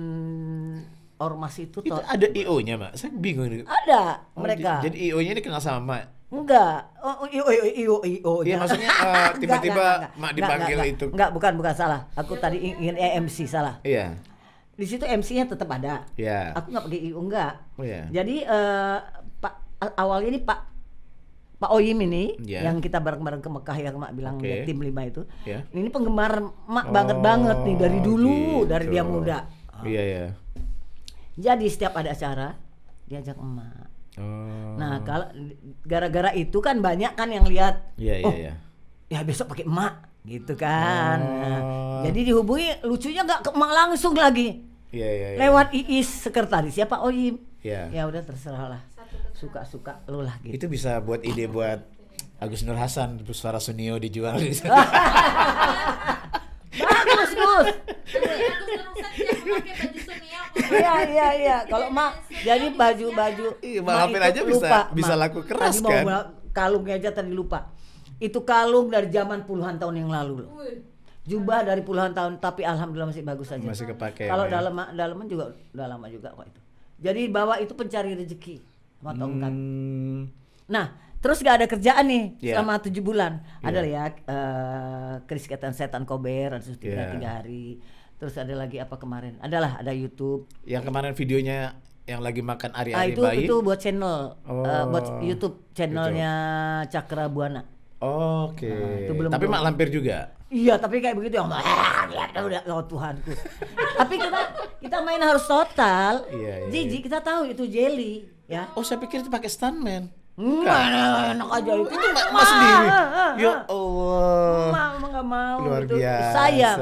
ormas itu Itu ada IO-nya, mak, Saya bingung ini. Ada oh, mereka. Jadi IO-nya ini kenal sama Enggak. Oh, oh iyo iyo iyo iyo. Iya, maksudnya uh, <laughs> tiba-tiba mak dipanggil enggak, enggak, itu. Enggak, bukan bukan salah. Aku tadi ingin EMC salah. Iya di situ MC-nya tetap ada. Yeah. Aku nggak pakai IU enggak. yeah. Oh, iya. Jadi uh, Pak awalnya ini Pak Pak Oyim ini yeah. yang kita bareng-bareng ke Mekah yang Mak bilang okay. Ya, tim lima itu. Yeah. Ini penggemar Mak oh, banget banget nih dari oh, dulu gitu. dari dia muda. Oh. Iya yeah, iya. Yeah. Jadi setiap ada acara diajak emak. Oh. Nah kalau gara-gara itu kan banyak kan yang lihat. Iya iya oh, iya. Ya besok pakai emak gitu kan. Oh. Jadi dihubungi lucunya nggak langsung lagi. Yeah, yeah, yeah. Lewat IIS sekretaris siapa? Oh iya. Ya udah terserah lah. Suka-suka lu lah gitu. Itu bisa buat ide buat Agus Nur Hasan suara Sunio dijual. <laughs> <laughs> Bagus, Gus. Iya iya iya. Kalau mak jadi baju-baju. Iya, hampir aja bisa lupa, bisa laku keras tadi kan. kalungnya aja tadi lupa itu kalung dari zaman puluhan tahun yang lalu loh. Jubah dari puluhan tahun tapi alhamdulillah masih bagus aja. Masih kepake. Ya, Kalau ya. dalam dalaman juga udah lama juga kok itu. Jadi bawa itu pencari rezeki sama tongkat. Hmm. Nah, terus gak ada kerjaan nih yeah. selama tujuh bulan. Yeah. Ada ya uh, eh, ketan setan kober, terus tiga, yeah. tiga hari. Terus ada lagi apa kemarin? Adalah ada YouTube. Yang kemarin videonya yang lagi makan ari-ari ah, itu, Itu buat channel, eh, oh. uh, buat YouTube channelnya Cakra Buana. Oke. Okay. Nah, tapi mak lampir juga. Iya, tapi kayak begitu yang udah oh Tuhanku. tapi kita kita main harus total. Iya, iya. Jadi iya. kita tahu itu jelly, ya. Oh, saya pikir itu pakai stuntman. Enggak, enak aja itu. Itu mak ma sendiri. Ah, ah, ah, ya Allah. Mak enggak mau Luar gitu. Biasa. Sayang.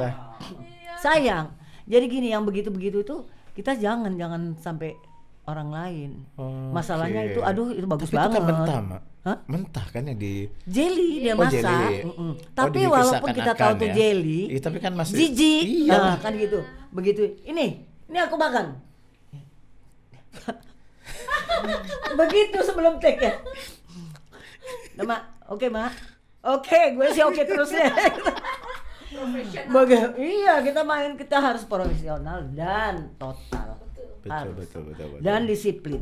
Sayang. Jadi gini yang begitu-begitu itu kita jangan jangan sampai orang lain. Okay. Masalahnya itu aduh itu bagus Tapi banget. Itu kan mentah, Mak. Hah? Mentah kan yang di jelly dia oh, masak. Oh, tapi oh, walaupun kita tahu kan ya? tuh jelly, ya, tapi kan masih jiji. Iya. Nah, kan gitu. Begitu. Ini, ini aku makan. <laughs> Begitu sebelum take ya. Nah, mak, oke, okay, Mak. Oke, okay, gue sih oke okay terus ya. iya, kita main kita harus profesional dan total betul, harus betul, betul, betul, dan disiplin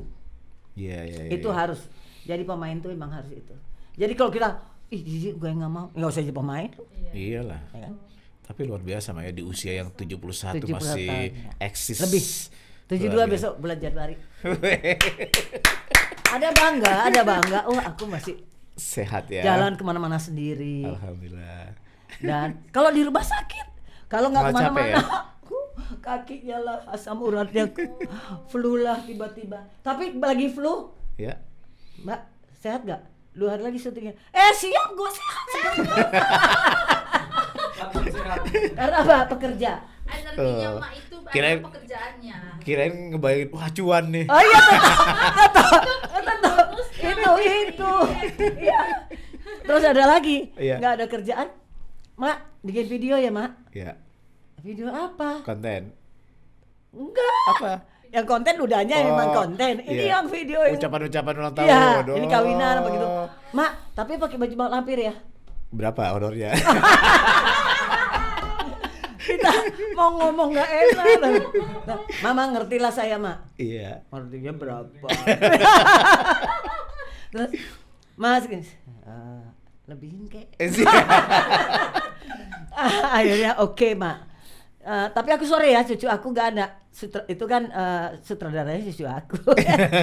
yeah, yeah, yeah, itu yeah. harus jadi pemain tuh emang harus itu jadi kalau kita ih jijik gue nggak mau nggak usah jadi pemain yeah. iyalah ya tapi luar biasa Maya di usia yang 71, 71 masih tahun, iya. eksis lebih 72 besok belajar Januari <laughs> ada bangga ada bangga oh, aku masih sehat ya jalan kemana-mana sendiri alhamdulillah dan kalau di rumah sakit kalau nggak kemana-mana ya? <laughs> kakinya lah asam uratnya flu lah tiba-tiba tapi lagi flu ya mbak sehat gak dua hari lagi syutingnya eh siap gue sehat, sehat. karena apa pekerja energinya uh, oh. mak itu kirain, pekerjaannya kirain ngebayangin wah cuan nih oh iya tetap <laughs> tetap itu itu iya terus ada lagi iya. nggak yeah. ada kerjaan mak bikin video ya mak yeah Video apa? Konten. Enggak. Apa? Yang konten udahnya oh, memang konten. Ini iya. yang video yang ucapan-ucapan ulang iya, tahun. Iya, Aduh. ini oh. kawinan apa gitu. Mak, tapi pakai baju mak lampir ya? Berapa honornya? <laughs> kita mau ngomong nggak enak. Nah, mama ngerti lah saya mak. Iya. Artinya berapa? <laughs> Terus mas gini, uh, lebihin kek. Eh, <laughs> ah, akhirnya oke okay, mak. Uh, tapi aku sore ya cucu aku nggak ada Sutra, itu kan uh, sutradaranya cucu aku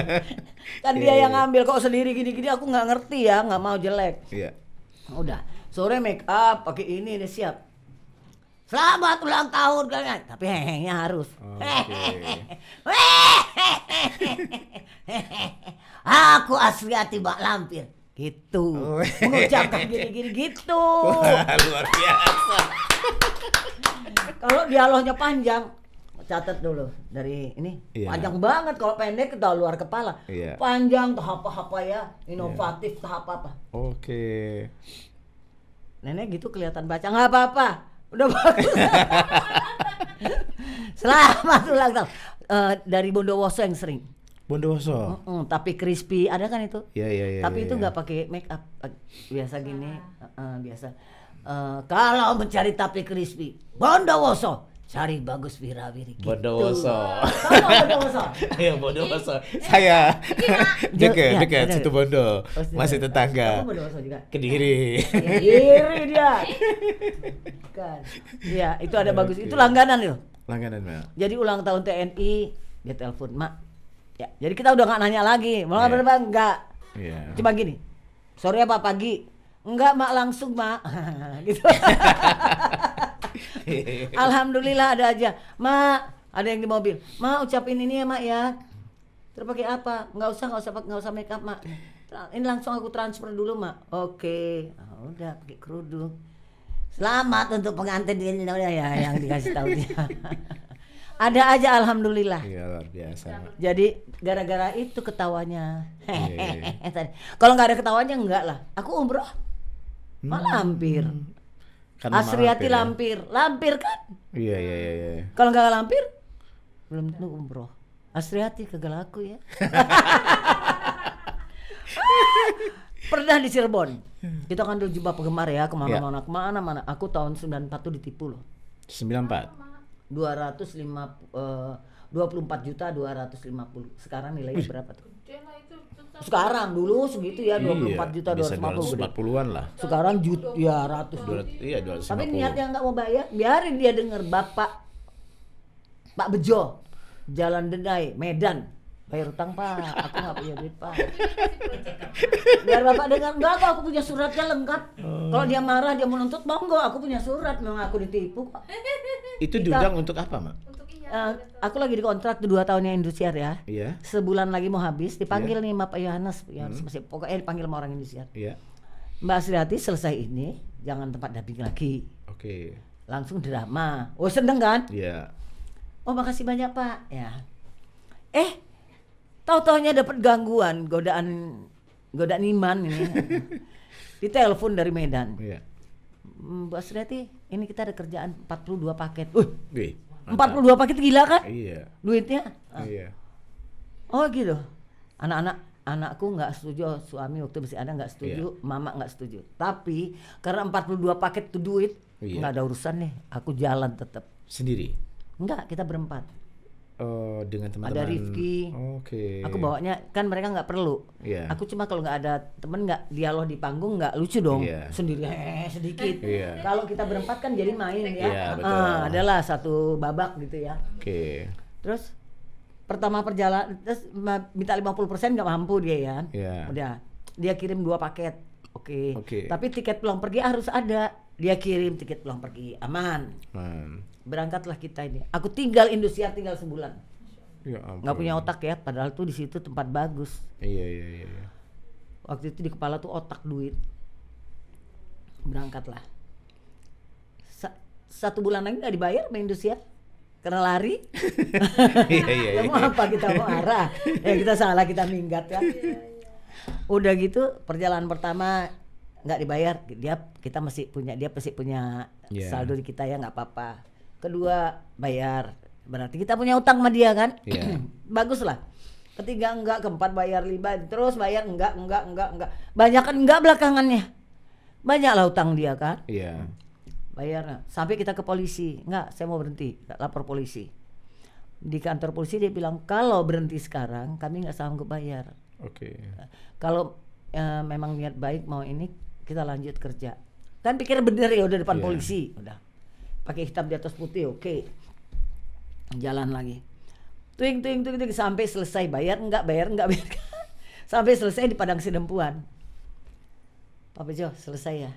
<laughs> kan iya, dia yeah, yang iya, iya. ngambil kok sendiri gini-gini aku nggak ngerti ya nggak mau jelek yeah. udah sore make up pakai ini udah siap selamat ulang tahun kalian tapi hehehnya harus okay. aku hati bak lampir gitu oh, mengucapkan gini-gini gitu Wah, luar biasa kalau dialognya panjang catat dulu dari ini yeah. panjang banget kalau pendek udah luar kepala yeah. panjang tuh apa apa ya iya. inovatif yeah. tahap apa oke okay. nenek gitu kelihatan baca nggak apa apa udah bagus <laughs> selamat ulang tahun uh, dari Bondowoso yang sering Bondowoso. Mm -mm, tapi crispy, ada kan itu? Iya yeah, yeah, iya. Yeah, tapi iya, itu iya. nggak pakai make up biasa gini, uh, biasa. Eh, kalau mencari tape crispy, Bondowoso cari bagus wirawiri gitu. Bondowoso. Bondowoso. <laughs> Iya Bondowoso. Eh, eh, saya dekat <laughs> dekat ya, situ Bondo. Oh, Masih tetangga. Bondowoso juga. Kediri. Ya, <laughs> Kediri dia. Kan. Iya, itu ada bagus. Itu langganan loh. Langganan, Mak. Jadi ulang tahun TNI dia telepon, Mak. Ya, jadi kita udah nggak nanya lagi. Mau yeah. berapa enggak? Iya. Cuma gini. Sore apa ya, pagi? Enggak mak langsung mak <laughs> gitu. <laughs> Alhamdulillah ada aja mak ada yang di mobil mak ucapin ini ya mak ya terpakai apa nggak usah nggak usah nggak usah make up mak ini langsung aku transfer dulu mak oke oh, udah pakai kerudung selamat untuk pengantin ini udah ya yang dikasih tahu dia <laughs> ada aja alhamdulillah iya luar biasa jadi gara-gara itu ketawanya iya, iya, iya. kalau nggak ada ketawanya enggak lah aku umroh Hmm. Oh, malah hmm. hampir. Kan Asriati lampir, ya? lampir kan? Iya iya iya. iya. Kalau nggak lampir, belum tentu umroh. Asriati kagak laku ya. <laughs> Pernah di Cirebon. Kita kan dulu jumpa penggemar ya, kemana-mana, iya. ya. kemana-mana. Aku tahun 94 tuh ditipu loh. 94? 205 uh, 24 juta 250. Sekarang nilainya berapa tuh? sekarang dulu segitu ya dua puluh iya, empat juta dua ratus empat puluh an lah sekarang juta ya ratus iya dua tapi niatnya nggak mau bayar biarin dia dengar bapak Pak Bejo Jalan Denai Medan bayar utang pak aku nggak punya duit pak biar bapak dengar nggak kok aku punya suratnya lengkap kalau dia marah dia menuntut monggo aku punya surat memang aku ditipu kok itu diundang untuk apa mak uh, aku lagi di kontrak dua tahunnya Indosiar ya. Iya. Yeah. Sebulan lagi mau habis, dipanggil yeah. nih Pak Yohanes, ya hmm. masih pokoknya dipanggil sama orang Indosiar. Iya. Yeah. Mbak Sriati selesai ini, jangan tempat dubbing lagi. Oke. Okay. Langsung drama. Oh seneng kan? Iya. Yeah. Oh makasih banyak Pak. Ya. Eh, tahu-taunya dapat gangguan, godaan, godaan iman ini. <laughs> Di telepon dari Medan. Iya. Yeah. Hmm, Mbak Sriati ini kita ada kerjaan 42 paket. Uh, Wih. Empat puluh dua paket gila kan? Iya. Duitnya? Ah. Iya. Oh gitu. Anak-anak anakku nggak setuju, suami waktu masih ada nggak setuju, iya. mama nggak setuju. Tapi karena empat puluh dua paket itu duit, iya. nggak iya. ada urusan nih, aku jalan tetap. Sendiri? Enggak, kita berempat. Oh, dengan teman-teman. Ada Rifki. Oke. Okay. Aku bawanya kan mereka nggak perlu. Yeah. Aku cuma kalau nggak ada temen nggak dialog di panggung nggak lucu dong. Yeah. Sendiri eh, sedikit. Yeah. Kalau kita berempat kan jadi main ya. Yeah, iya, betul. Ah, adalah satu babak gitu ya. Oke. Okay. Terus pertama perjalanan terus minta 50% nggak mampu dia ya. Yeah. Udah. Dia kirim dua paket. Oke. Okay. Okay. Tapi tiket pulang pergi harus ada dia kirim tiket pulang pergi aman. Man. Berangkatlah kita ini. Aku tinggal Indosiar tinggal sebulan. Ya punya otak ya, padahal tuh di situ tempat bagus. Iya, iya iya iya. Waktu itu di kepala tuh otak duit. Berangkatlah. Sa satu bulan lagi nggak dibayar main Indosiar karena lari. <laughs> Iya iya. Ya mau apa kita mau arah? Ya kita salah kita minggat ya. Iya, iya. Udah gitu perjalanan pertama nggak dibayar dia kita masih punya dia masih punya yeah. saldo di kita ya nggak apa-apa kedua bayar berarti kita punya utang sama dia kan yeah. Iya. <clears throat> bagus lah ketiga enggak keempat bayar lima terus bayar enggak enggak enggak enggak banyak kan enggak belakangannya banyak lah utang dia kan yeah. bayar sampai kita ke polisi enggak saya mau berhenti lapor polisi di kantor polisi dia bilang kalau berhenti sekarang kami nggak sanggup bayar oke okay. kalau Uh, memang niat baik mau ini kita lanjut kerja kan pikir bener ya udah depan yeah. polisi udah pakai hitam di atas putih oke okay. jalan lagi tuing tuing tuing tuing sampai selesai bayar enggak bayar enggak <laughs> bayar sampai selesai di padang sidempuan pak Bejo selesai ya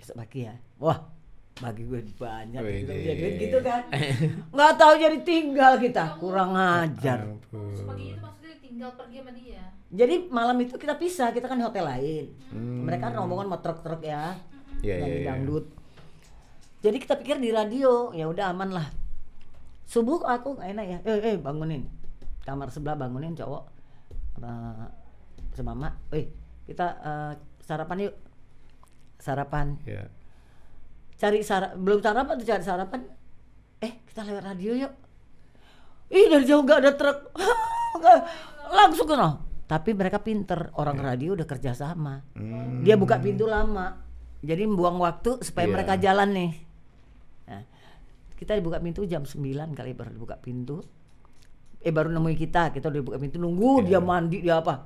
besok pagi ya wah bagi gue banyak gitu, gitu kan <laughs> nggak tahu jadi tinggal kita kurang ajar tinggal pergi sama dia. Jadi malam itu kita pisah, kita kan di hotel lain. Hmm. Mereka kan rombongan mau truk-truk ya. Iya, iya, iya, dangdut. Jadi kita pikir di radio, ya udah aman lah. Subuh aku gak enak ya. Eh, eh bangunin. Kamar sebelah bangunin cowok. Uh, semama, eh kita uh, sarapan yuk. Sarapan. Yeah. Cari sarapan, belum sarapan tuh cari sarapan. Eh, kita lewat radio yuk. Ih, dari jauh gak ada truk. <laughs> langsung kena. Tapi mereka pinter, orang yeah. radio udah kerja sama. Hmm. Dia buka pintu lama. Jadi buang waktu supaya yeah. mereka jalan nih. Nah, kita dibuka pintu jam 9 kali baru dibuka pintu. Eh baru nemuin kita, kita udah dibuka pintu nunggu yeah. dia mandi dia apa.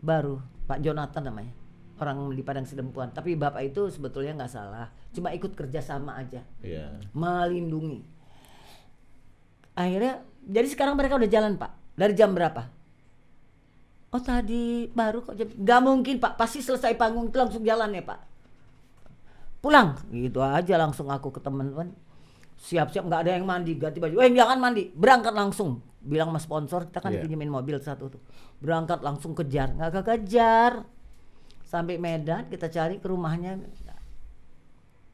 Baru Pak Jonathan namanya. Orang di Padang Sidempuan. Tapi bapak itu sebetulnya nggak salah. Cuma ikut kerja sama aja. Yeah. Melindungi. Akhirnya jadi sekarang mereka udah jalan, Pak. Dari jam berapa? Oh tadi baru kok gak mungkin pak pasti selesai panggung itu langsung jalan ya pak pulang gitu aja langsung aku ke teman-teman siap-siap gak ada yang mandi ganti baju eh jangan mandi berangkat langsung bilang sama sponsor kita kan yeah. dipinjemin mobil satu tuh berangkat langsung kejar nggak kejar sampai Medan kita cari ke rumahnya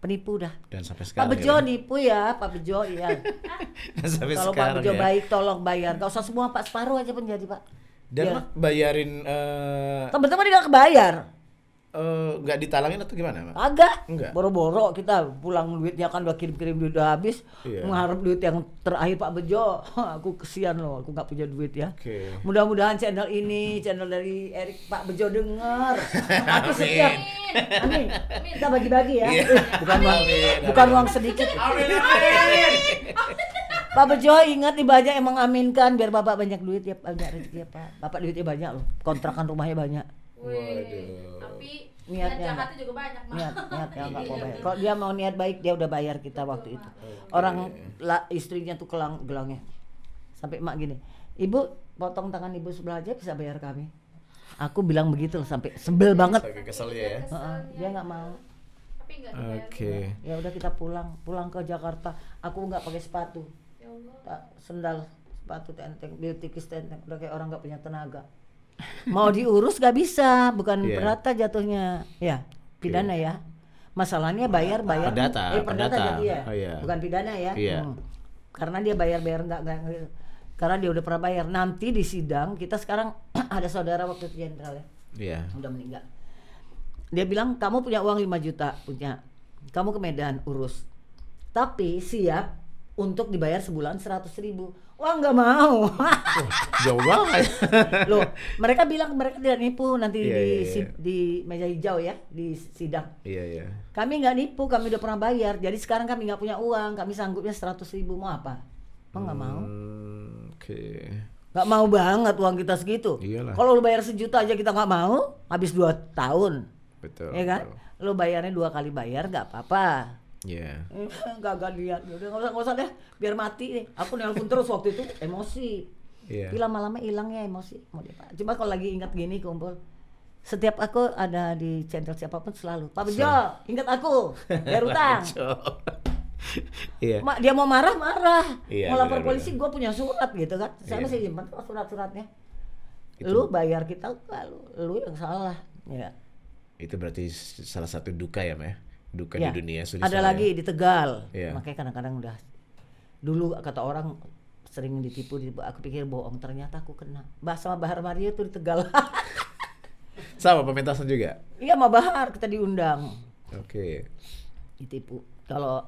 penipu dah. Dan sampai sekarang. Pak Bejo ya. nipu ya, Pak Bejo ya. <laughs> Kalau Pak Bejo ya. baik tolong bayar. Gak usah semua Pak separuh aja pun jadi Pak. Dan yeah. bayarin eh uh, teman-teman tidak kebayar. Eh, nggak uh, ditalangin atau gimana, Mak? Agak. Enggak. Boro-boro kita pulang duitnya kan udah kirim-kirim duit udah habis. Yeah. Mengharap duit yang terakhir Pak Bejo. <laughs> aku kesian loh, aku nggak punya duit ya. Okay. Mudah-mudahan channel ini, channel dari Erik Pak Bejo dengar. <laughs> aku setiap Amin. Amin. Kita bagi-bagi ya. Yeah. Bukan amin. uang, amin. bukan uang sedikit. Amin. amin. amin. Pak Bejo ingat ibadah emang aminkan biar Bapak banyak duit ya banyak rezeki ya Pak. Bapak duitnya banyak loh. Kontrakan rumahnya banyak. Waduh. Tapi niatnya juga banyak mah. Niat, niatnya nggak iya. mau bayar. Kalau dia mau niat baik dia udah bayar kita waktu itu. Orang iya, iya, la, istrinya tuh kelang gelangnya sampai emak gini, ibu potong tangan ibu sebelah aja bisa bayar kami. Aku bilang begitu loh sampai sebel banget. Sampai kesel ya. uh uh, dia nggak mau. Oke. Okay. Ya udah kita pulang, pulang ke Jakarta. Aku nggak pakai sepatu tak sendal sepatu tenteng biotikis tenteng udah kayak orang nggak punya tenaga mau diurus gak bisa bukan yeah. perdata jatuhnya ya pidana yeah. ya masalahnya bayar bayar perdata eh, perdata, ya. Oh, yeah. bukan pidana ya yeah. hmm. karena dia bayar bayar nggak karena dia udah pernah bayar nanti di sidang kita sekarang <clears throat> ada saudara waktu jenderal ya yeah. udah meninggal dia bilang kamu punya uang 5 juta punya kamu ke Medan urus tapi siap untuk dibayar sebulan seratus ribu. Wah nggak mau. oh, jauh banget. <laughs> Loh, mereka bilang mereka tidak nipu nanti yeah, di, yeah, yeah. Si, di meja hijau ya di sidang. Iya yeah, iya. Yeah. Kami nggak nipu, kami udah pernah bayar. Jadi sekarang kami nggak punya uang, kami sanggupnya seratus ribu mau apa? Oh nggak hmm, mau. Oke. Okay. Gak mau banget uang kita segitu. Iyalah. Kalau lu bayar sejuta aja kita nggak mau, habis dua tahun. Betul. Ya kan? Betul. Lu bayarnya dua kali bayar nggak apa-apa Iya. Yeah. gak lihat. Udah nggak usah nggak usah deh, biar mati nih. Aku nelpon terus waktu itu emosi. Iya. Yeah. Lama-lama hilang ya emosi. Mau Cuma kalau lagi ingat gini kumpul, setiap aku ada di channel siapapun selalu Pak Bejo ingat aku bayar <laughs> utang Iya. dia mau marah marah yeah, mau lapor polisi gue punya surat gitu kan saya yeah. masih simpan surat-suratnya lu bayar kita lu, yang salah ya itu berarti salah satu duka ya Meh duka ya. di dunia sudah ada lagi di Tegal ya. makanya kadang-kadang udah dulu kata orang sering ditipu, ditipu aku pikir bohong ternyata aku kena bah sama Bahar Mario tuh di Tegal <laughs> sama pementasan juga iya sama Bahar kita diundang oke okay. ditipu kalau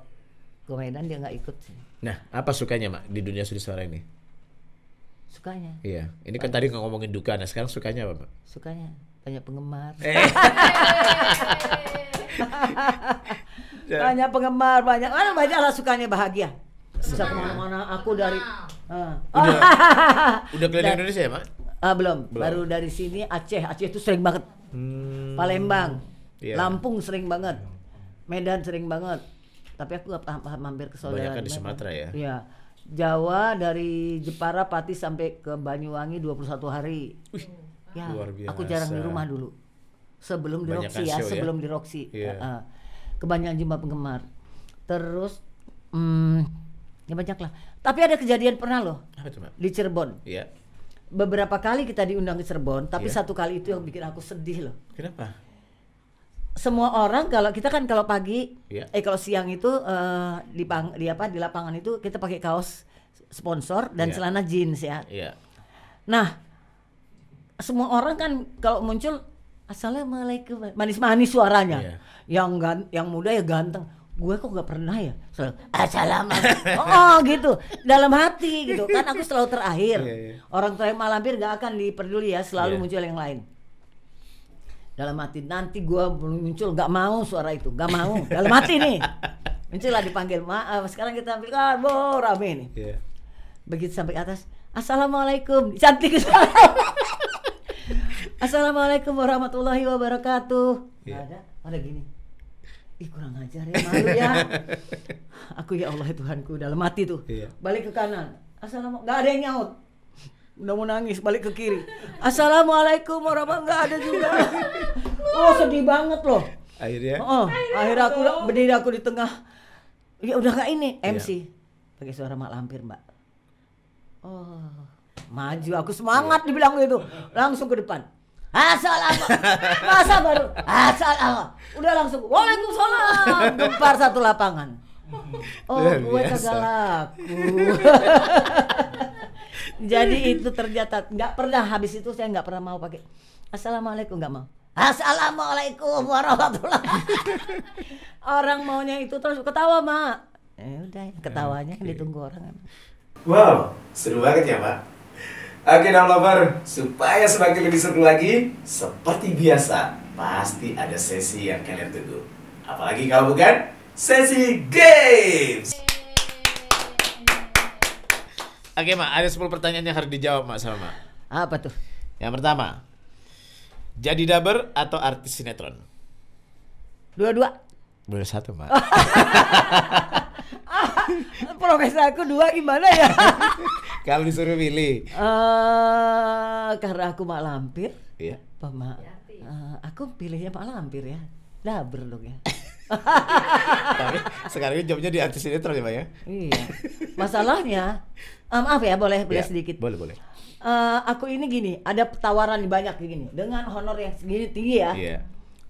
Gomedan dia nggak ikut sih nah apa sukanya mak di dunia sudah suara ini sukanya iya ini kan tadi ngomongin duka nah sekarang sukanya apa mak sukanya banyak penggemar eh. <laughs> <laughs> Ya. banyak penggemar, banyak orang banyak lah sukanya bahagia. Bisa kemana-mana. Aku dari uh. udah, <laughs> udah keliling Indonesia ya, Mak? Ah, belum. belum. Baru dari sini Aceh. Aceh itu sering banget. Hmm. Palembang, yeah. Lampung sering banget. Medan sering banget. Tapi aku gak paham mampir ke saudara. Banyak di Sumatera ya. Iya. Jawa dari Jepara Pati sampai ke Banyuwangi 21 hari. Wih, ya, aku jarang di rumah dulu sebelum di Roxy ya, ya, sebelum ya? di Roxy. Yeah. Uh, kebanyakan jumlah penggemar. Terus hmm, ya banyak lah. Tapi ada kejadian pernah loh. Di Cirebon. Yeah. Beberapa kali kita diundang ke Cirebon, tapi yeah. satu kali itu yang bikin aku sedih loh. Kenapa? Semua orang kalau kita kan kalau pagi yeah. eh kalau siang itu uh, di pang, di apa di lapangan itu kita pakai kaos sponsor dan yeah. celana jeans ya. Yeah. Nah, semua orang kan kalau muncul Assalamualaikum. Manis-manis suaranya. Yeah. Yang gan yang muda ya ganteng. Gue kok gak pernah ya. Assalamualaikum. oh, gitu. Dalam hati gitu. Kan aku selalu terakhir. Yeah, yeah. Orang terakhir malam bir gak akan diperduli ya, selalu yeah. muncul yang lain. Dalam hati nanti gue muncul gak mau suara itu, gak mau. Dalam hati nih. Muncullah dipanggil, maaf sekarang kita ambil karbo rame nih. Yeah. Begitu sampai atas, Assalamualaikum. Cantik <laughs> Assalamualaikum warahmatullahi wabarakatuh. Ya. Ada, ada gini. Ih kurang ajar ya, malu ya. <laughs> Aku ya Allah Tuhanku dalam mati tuh. Ya. Balik ke kanan. Assalamualaikum. Gak ada yang nyaut. Udah mau nangis balik ke kiri. Assalamualaikum warahmatullahi Gak ada juga. <laughs> oh sedih banget loh. Akhirnya. Oh, akhirnya, aku berdiri aku di tengah. Ya udah gak ini iya. MC. Pakai suara mak lampir mbak. Oh maju aku semangat dibilang gitu langsung ke depan asal apa masa baru asal apa udah langsung waalaikumsalam gempar satu lapangan oh gue kagak laku <laughs> jadi itu ternyata nggak pernah habis itu saya nggak pernah mau pakai assalamualaikum nggak mau assalamualaikum warahmatullah, orang maunya itu terus ketawa mak eh, udah ketawanya ditunggu orang wow seru banget ya pak Oke okay, Lover, supaya semakin lebih seru lagi, seperti biasa, pasti ada sesi yang kalian tunggu. Apalagi kalau bukan sesi games. Oke Mak, ada 10 pertanyaan yang harus dijawab Mak sama Mak. Apa tuh? Yang pertama, jadi dubber atau artis sinetron? Dua-dua. Dua satu Mak. <laughs> Ah, profesi aku dua gimana ya? <laughs> Kalau disuruh pilih. Uh, karena aku mak lampir. Iya. Pema, uh, eh, aku pilihnya mak lampir ya. Dah dong ya. Tapi sekarang jobnya di artis terus ya, Pak ya. Iya. Masalahnya, uh, maaf ya, boleh boleh yeah, sedikit. Boleh, boleh. Uh, aku ini gini, ada tawaran banyak gini dengan honor yang segini tinggi ya. Iya. Yeah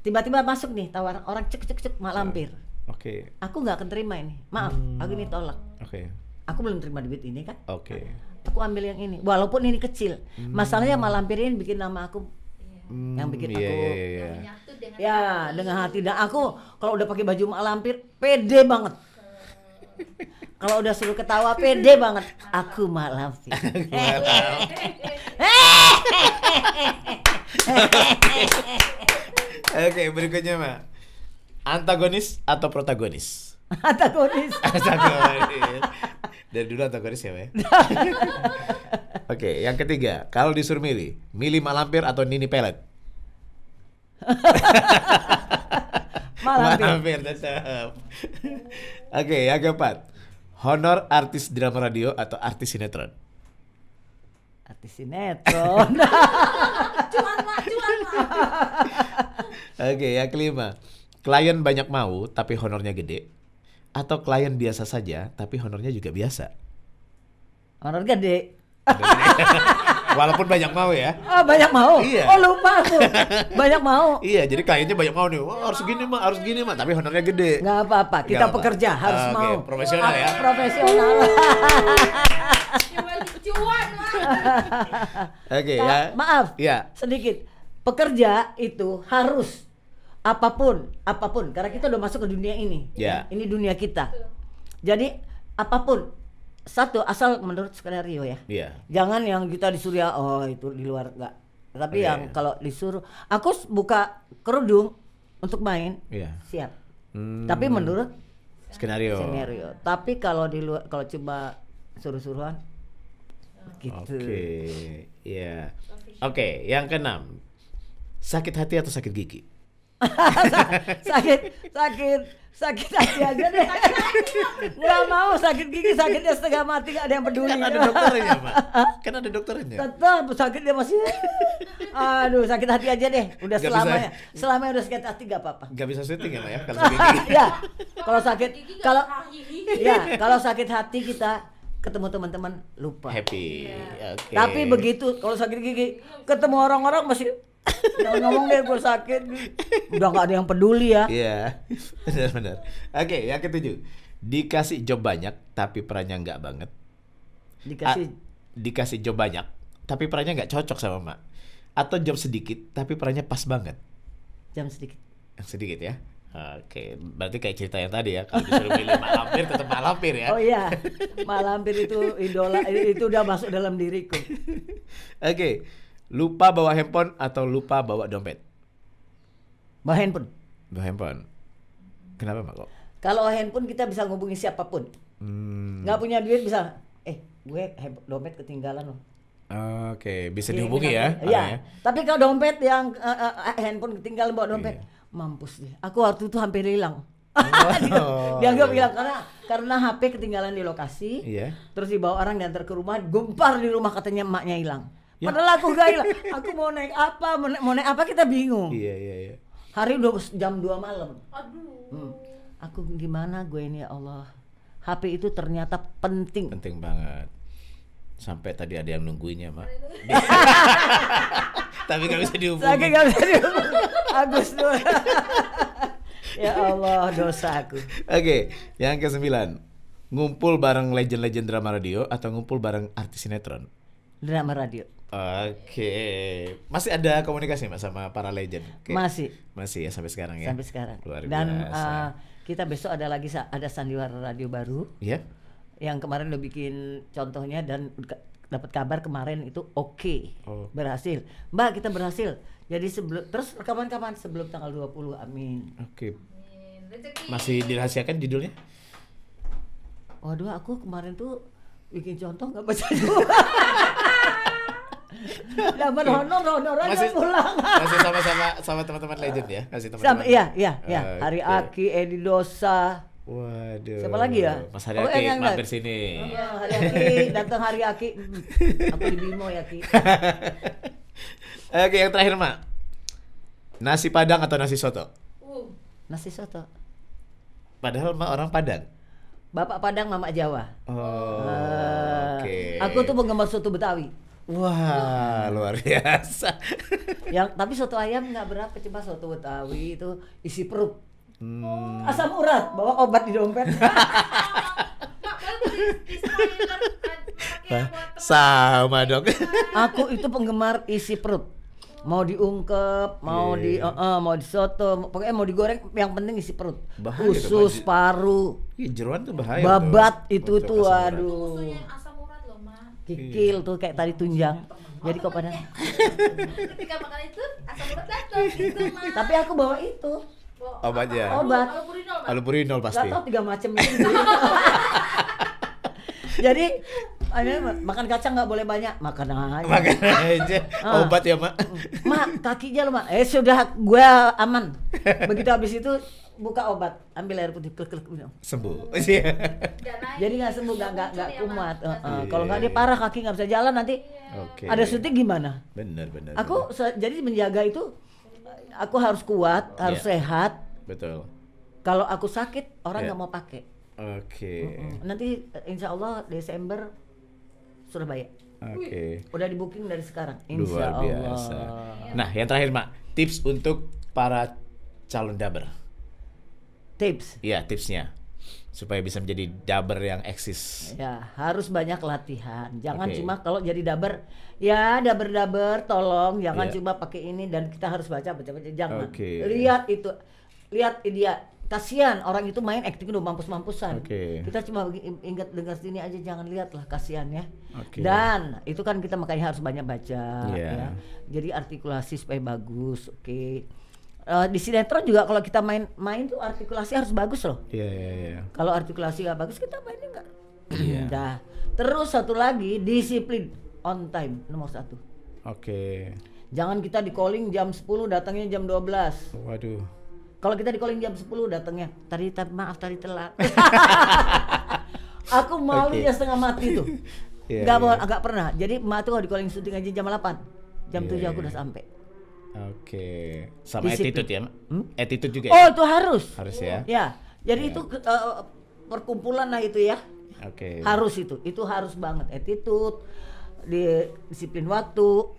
tiba-tiba masuk nih tawaran orang cek cek cek mak lampir Oke. Okay. Aku nggak akan terima ini. Maaf, hmm. aku ini hmm. tolak. Oke. Okay. Aku belum terima duit ini kan. Oke. Okay. Aku ambil yang ini, walaupun ini kecil. Hmm. Masalahnya malah hampirin bikin nama aku hmm. yang bikin yeah, aku yeah, yeah. yeah. Dengan ya hati. dengan hati dan aku kalau udah pakai baju malampir, pede banget. kalau udah suruh ketawa pede banget. Aku malam sih. <laughs> <laughs> Oke, berikutnya, Mbak antagonis atau protagonis? <laughs> Antagonis. antagonis. Dari dulu antagonis ya, <laughs> Oke, okay, yang ketiga, kalau disuruh milih, milih malampir atau Nini Pelet? <laughs> malampir. tetap. Oke, okay, yang keempat, honor artis drama radio atau artis sinetron? Artis sinetron. cuan lah, cuan lah. Oke, okay, yang kelima, klien banyak mau tapi honornya gede atau klien biasa saja tapi honornya juga biasa? Honor gede. <laughs> Walaupun banyak mau ya. Oh, banyak mau. Iya. Oh, lupa aku. Banyak mau. iya, jadi kliennya banyak mau nih. oh, harus gini mah, harus gini mah, tapi honornya gede. Nggak apa-apa, kita apa. pekerja harus ah, okay. mau. Profesional ya. Ah, profesional. <laughs> Oke, okay, ya. Maaf. Ya. Sedikit. Pekerja itu harus apapun, apapun karena kita udah masuk ke dunia ini. Yeah. Ini dunia kita. Jadi apapun satu asal menurut skenario ya. Yeah. Jangan yang kita di Surya oh itu di luar enggak. Tapi oh, yang iya. kalau disuruh aku buka kerudung untuk main. Yeah. Siap. Hmm. Tapi menurut skenario. Skenario. Tapi kalau di luar kalau coba suruh-suruhan gitu. Oke. Okay. Ya. Yeah. Oke, okay, yang keenam. Sakit hati atau sakit gigi? <laughs> sakit sakit sakit hati aja deh nggak mau sakit gigi sakitnya setengah mati gak ada yang peduli kan ada ya. dokternya pak <laughs> kan ada dokternya tetap sakit dia masih aduh sakit hati aja deh udah gak selama bisa. ya udah sakit hati gak apa-apa gak bisa syuting ya pak ya kalau <laughs> ya kalau sakit kalau ya kalau sakit hati kita ketemu teman-teman lupa happy yeah. okay. tapi begitu kalau sakit gigi ketemu orang-orang masih Jangan ngomong deh gue sakit. Udah gak ada yang peduli ya. Iya. Yeah. <laughs> Benar-benar. Oke, okay, yang ketujuh. Dikasih job banyak tapi perannya gak banget. Dikasih A dikasih job banyak tapi perannya gak cocok sama Mak. Atau job sedikit tapi perannya pas banget. Jam sedikit. Yang sedikit ya. Oke, berarti kayak cerita yang tadi ya, kalau disuruh pilih malampir Lampir tetap Mak ya. Oh iya, Mak itu idola, itu udah masuk dalam diriku. Oke, okay. Lupa bawa handphone atau lupa bawa dompet? Bawa handphone. Bawa handphone. Kenapa Pak kok? Kalau handphone kita bisa ngubungi siapapun. Hmm. Gak punya duit bisa, eh gue dompet ketinggalan loh. Oke, bisa iya, dihubungi iya. ya. Iya. Ya. Tapi kalau dompet yang uh, uh, handphone ketinggalan bawa dompet, iya. mampus deh. Aku waktu itu hampir hilang. Oh. <laughs> dia nggak bilang karena karena HP ketinggalan di lokasi. Iya. Yeah. Terus dibawa orang diantar ke rumah, gumpar di rumah katanya emaknya hilang. Ya. Padahal aku lah aku mau naik apa, mau naik, mau naik apa kita bingung. Iya iya iya. Hari udah jam 2 malam. Aduh. Hmm. Aku gimana gue ini ya Allah. HP itu ternyata penting. Penting banget. Sampai tadi ada yang nungguinnya, Mak. <laughs> Tapi gak bisa dihubungi. Lagi gak bisa dihubungi. Agus tuh. ya Allah, dosa aku. Oke, okay, yang ke sembilan. Ngumpul bareng legend-legend drama radio atau ngumpul bareng artis sinetron? Drama radio. Oke, masih ada komunikasi mas sama para legend? Okay. Masih. Masih ya sampai sekarang ya. Sampai sekarang. Luar Dan Uh, kita besok ada lagi ada sandiwara radio baru. Iya. Yeah. Yang kemarin udah bikin contohnya dan dapat kabar kemarin itu oke okay, oh. berhasil mbak kita berhasil jadi sebelum terus rekaman kapan sebelum tanggal 20 amin oke okay. masih dirahasiakan judulnya waduh aku kemarin tuh bikin contoh nggak baca <laughs> <laughs> berhonor masih, pulang. <laughs> masih sama-sama sama teman-teman legend ya? Masih teman-teman. Iya, iya, iya. Hari Aki, Edi Dosa. Waduh. Siapa lagi ya? Mas Hari oh, Aki oh, mampir sini. Oh, iya, hari Aki, datang Hari Aki. Hmm. Aku di Bimo ya, Ki. <laughs> Oke, yang terakhir, Mak. Nasi Padang atau nasi soto? Uh, nasi soto. Padahal Mak orang Padang. Bapak Padang, Mama Jawa. Oh, uh, Oke. Okay. Aku tuh penggemar soto Betawi. Wah, luar biasa. <laughs> ya, tapi soto ayam nggak berapa, cuma soto Betawi itu isi perut. Hmm. Asam urat, bawa obat di dompet. <laughs> Sama dong. <laughs> Aku itu penggemar isi perut. Mau diungkep, mau yeah. di uh, uh, mau di soto, pokoknya mau digoreng, yang penting isi perut. Bahaya Usus, paru. Ya, jeruan tuh bahaya. Babat tuh. itu tuh, aduh kikil iya. tuh kayak tadi tunjang jadi kok pada ketika makan itu asam urat datang gitu, tapi aku bawa itu oh, obat ya obat alupurinol pasti Gak tau tiga macam gitu <laughs> jadi makan kacang nggak boleh banyak makan aja makan <laughs> aja ah. obat ya mak mak kakinya mak. eh sudah gue aman <laughs> begitu habis itu buka obat, ambil air putih, klik klik minum. Sembuh. <laughs> Iya. Jadi nggak sembuh, nggak nggak nggak iya, kumat. Uh, uh. Kalau nggak dia parah kaki nggak bisa jalan nanti. Okay. Ada suntik gimana? bener bener Aku bener. jadi menjaga itu, aku harus kuat, harus yeah. sehat. Betul. Kalau aku sakit orang nggak yeah. mau pakai. Oke. Okay. uh-uh. Nanti eh, Insya Allah Desember Surabaya. Oke. Okay. Udah di booking dari sekarang. Insya Luar biasa. Allah. Nah yang terakhir mak tips untuk para calon daber tips iya tipsnya supaya bisa menjadi daber yang eksis. Ya, harus banyak latihan. Jangan okay. cuma kalau jadi daber, ya daber-daber tolong jangan yeah. cuma pakai ini dan kita harus baca baca-baca jangan. Okay. Lihat itu. Lihat dia kasihan orang itu main acting udah mampus-mampusan. Okay. Kita cuma ingat dengar sini aja jangan lihat lah kasihan ya. Okay. Dan itu kan kita makanya harus banyak baca yeah. ya. Jadi artikulasi supaya bagus, oke. Okay Uh, di sinetron juga kalau kita main main tuh artikulasi harus bagus loh. Iya yeah, iya yeah, iya. Yeah. Kalau artikulasi gak bagus kita mainnya nggak. Iya. Yeah. <clears throat> terus satu lagi disiplin on time nomor satu. Oke. Okay. Jangan kita di calling jam 10 datangnya jam 12. Waduh. Kalau kita di calling jam 10 datangnya tadi maaf tadi telat. <laughs> <laughs> Aku mau okay. Ya setengah mati tuh. yeah, gak yeah. agak pernah. Jadi mati kalau di calling syuting aja jam 8. Jam yeah, 7 aku iya, udah iya. sampai Oke. Okay. Sama Disiplin. attitude ya? Hmm? Attitude juga. Ya? Oh, ya? itu harus. Harus ya. Ya. Jadi ya. itu uh, perkumpulan lah itu ya. Oke. Okay. Harus itu. Itu harus banget attitude di disiplin waktu.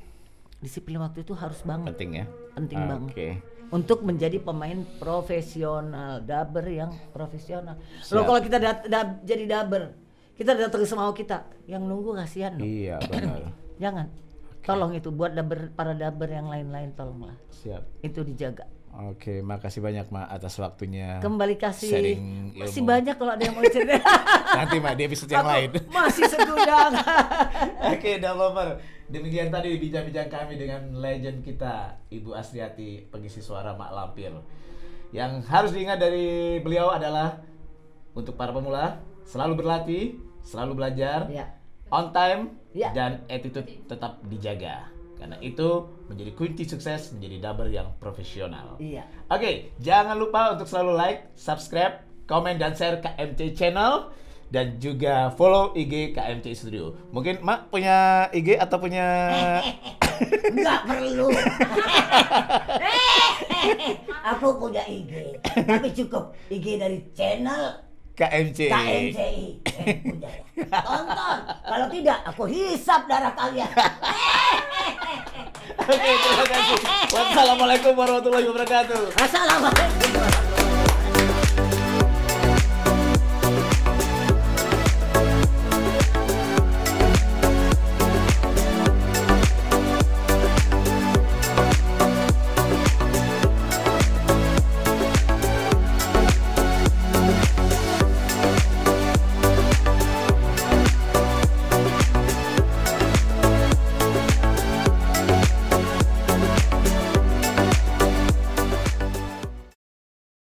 Disiplin waktu itu harus banget. Penting ya. Penting okay. banget. Oke. Untuk menjadi pemain profesional, daber yang profesional. Lo kalau kita da da jadi daber, kita datang ke semau kita, yang nunggu kasihan loh. Iya, benar. <clears throat> Jangan. Tolong itu buat daber, para daber yang lain-lain tolonglah. Siap. Itu dijaga. Oke, makasih banyak ma atas waktunya. Kembali kasih. Sharing ilmu. banyak kalau ada yang mau cerita. <laughs> Nanti ma di episode yang Aku lain. <laughs> Masih segudang. <laughs> Oke, lover. Demikian tadi bincang-bincang kami dengan legend kita, Ibu Asriati, pengisi suara Mak Lampir. Yang harus diingat dari beliau adalah untuk para pemula selalu berlatih, selalu belajar. Ya on time, yeah. dan attitude tetap dijaga. Karena itu menjadi kunci sukses menjadi double yang profesional. Iya. Oke, okay, jangan lupa untuk selalu like, subscribe, komen dan share KMT channel dan juga follow IG KMT Studio. Mungkin Mak punya IG atau punya Enggak <laughs> perlu. <laughs> Aku punya IG, tapi cukup IG dari channel KMCI. E. KMCI. E. Eh, Tonton. Kalau tidak, aku hisap darah kalian. Oke, terima kasih. Wassalamualaikum warahmatullahi wabarakatuh. Assalamualaikum warahmatullahi wabarakatuh.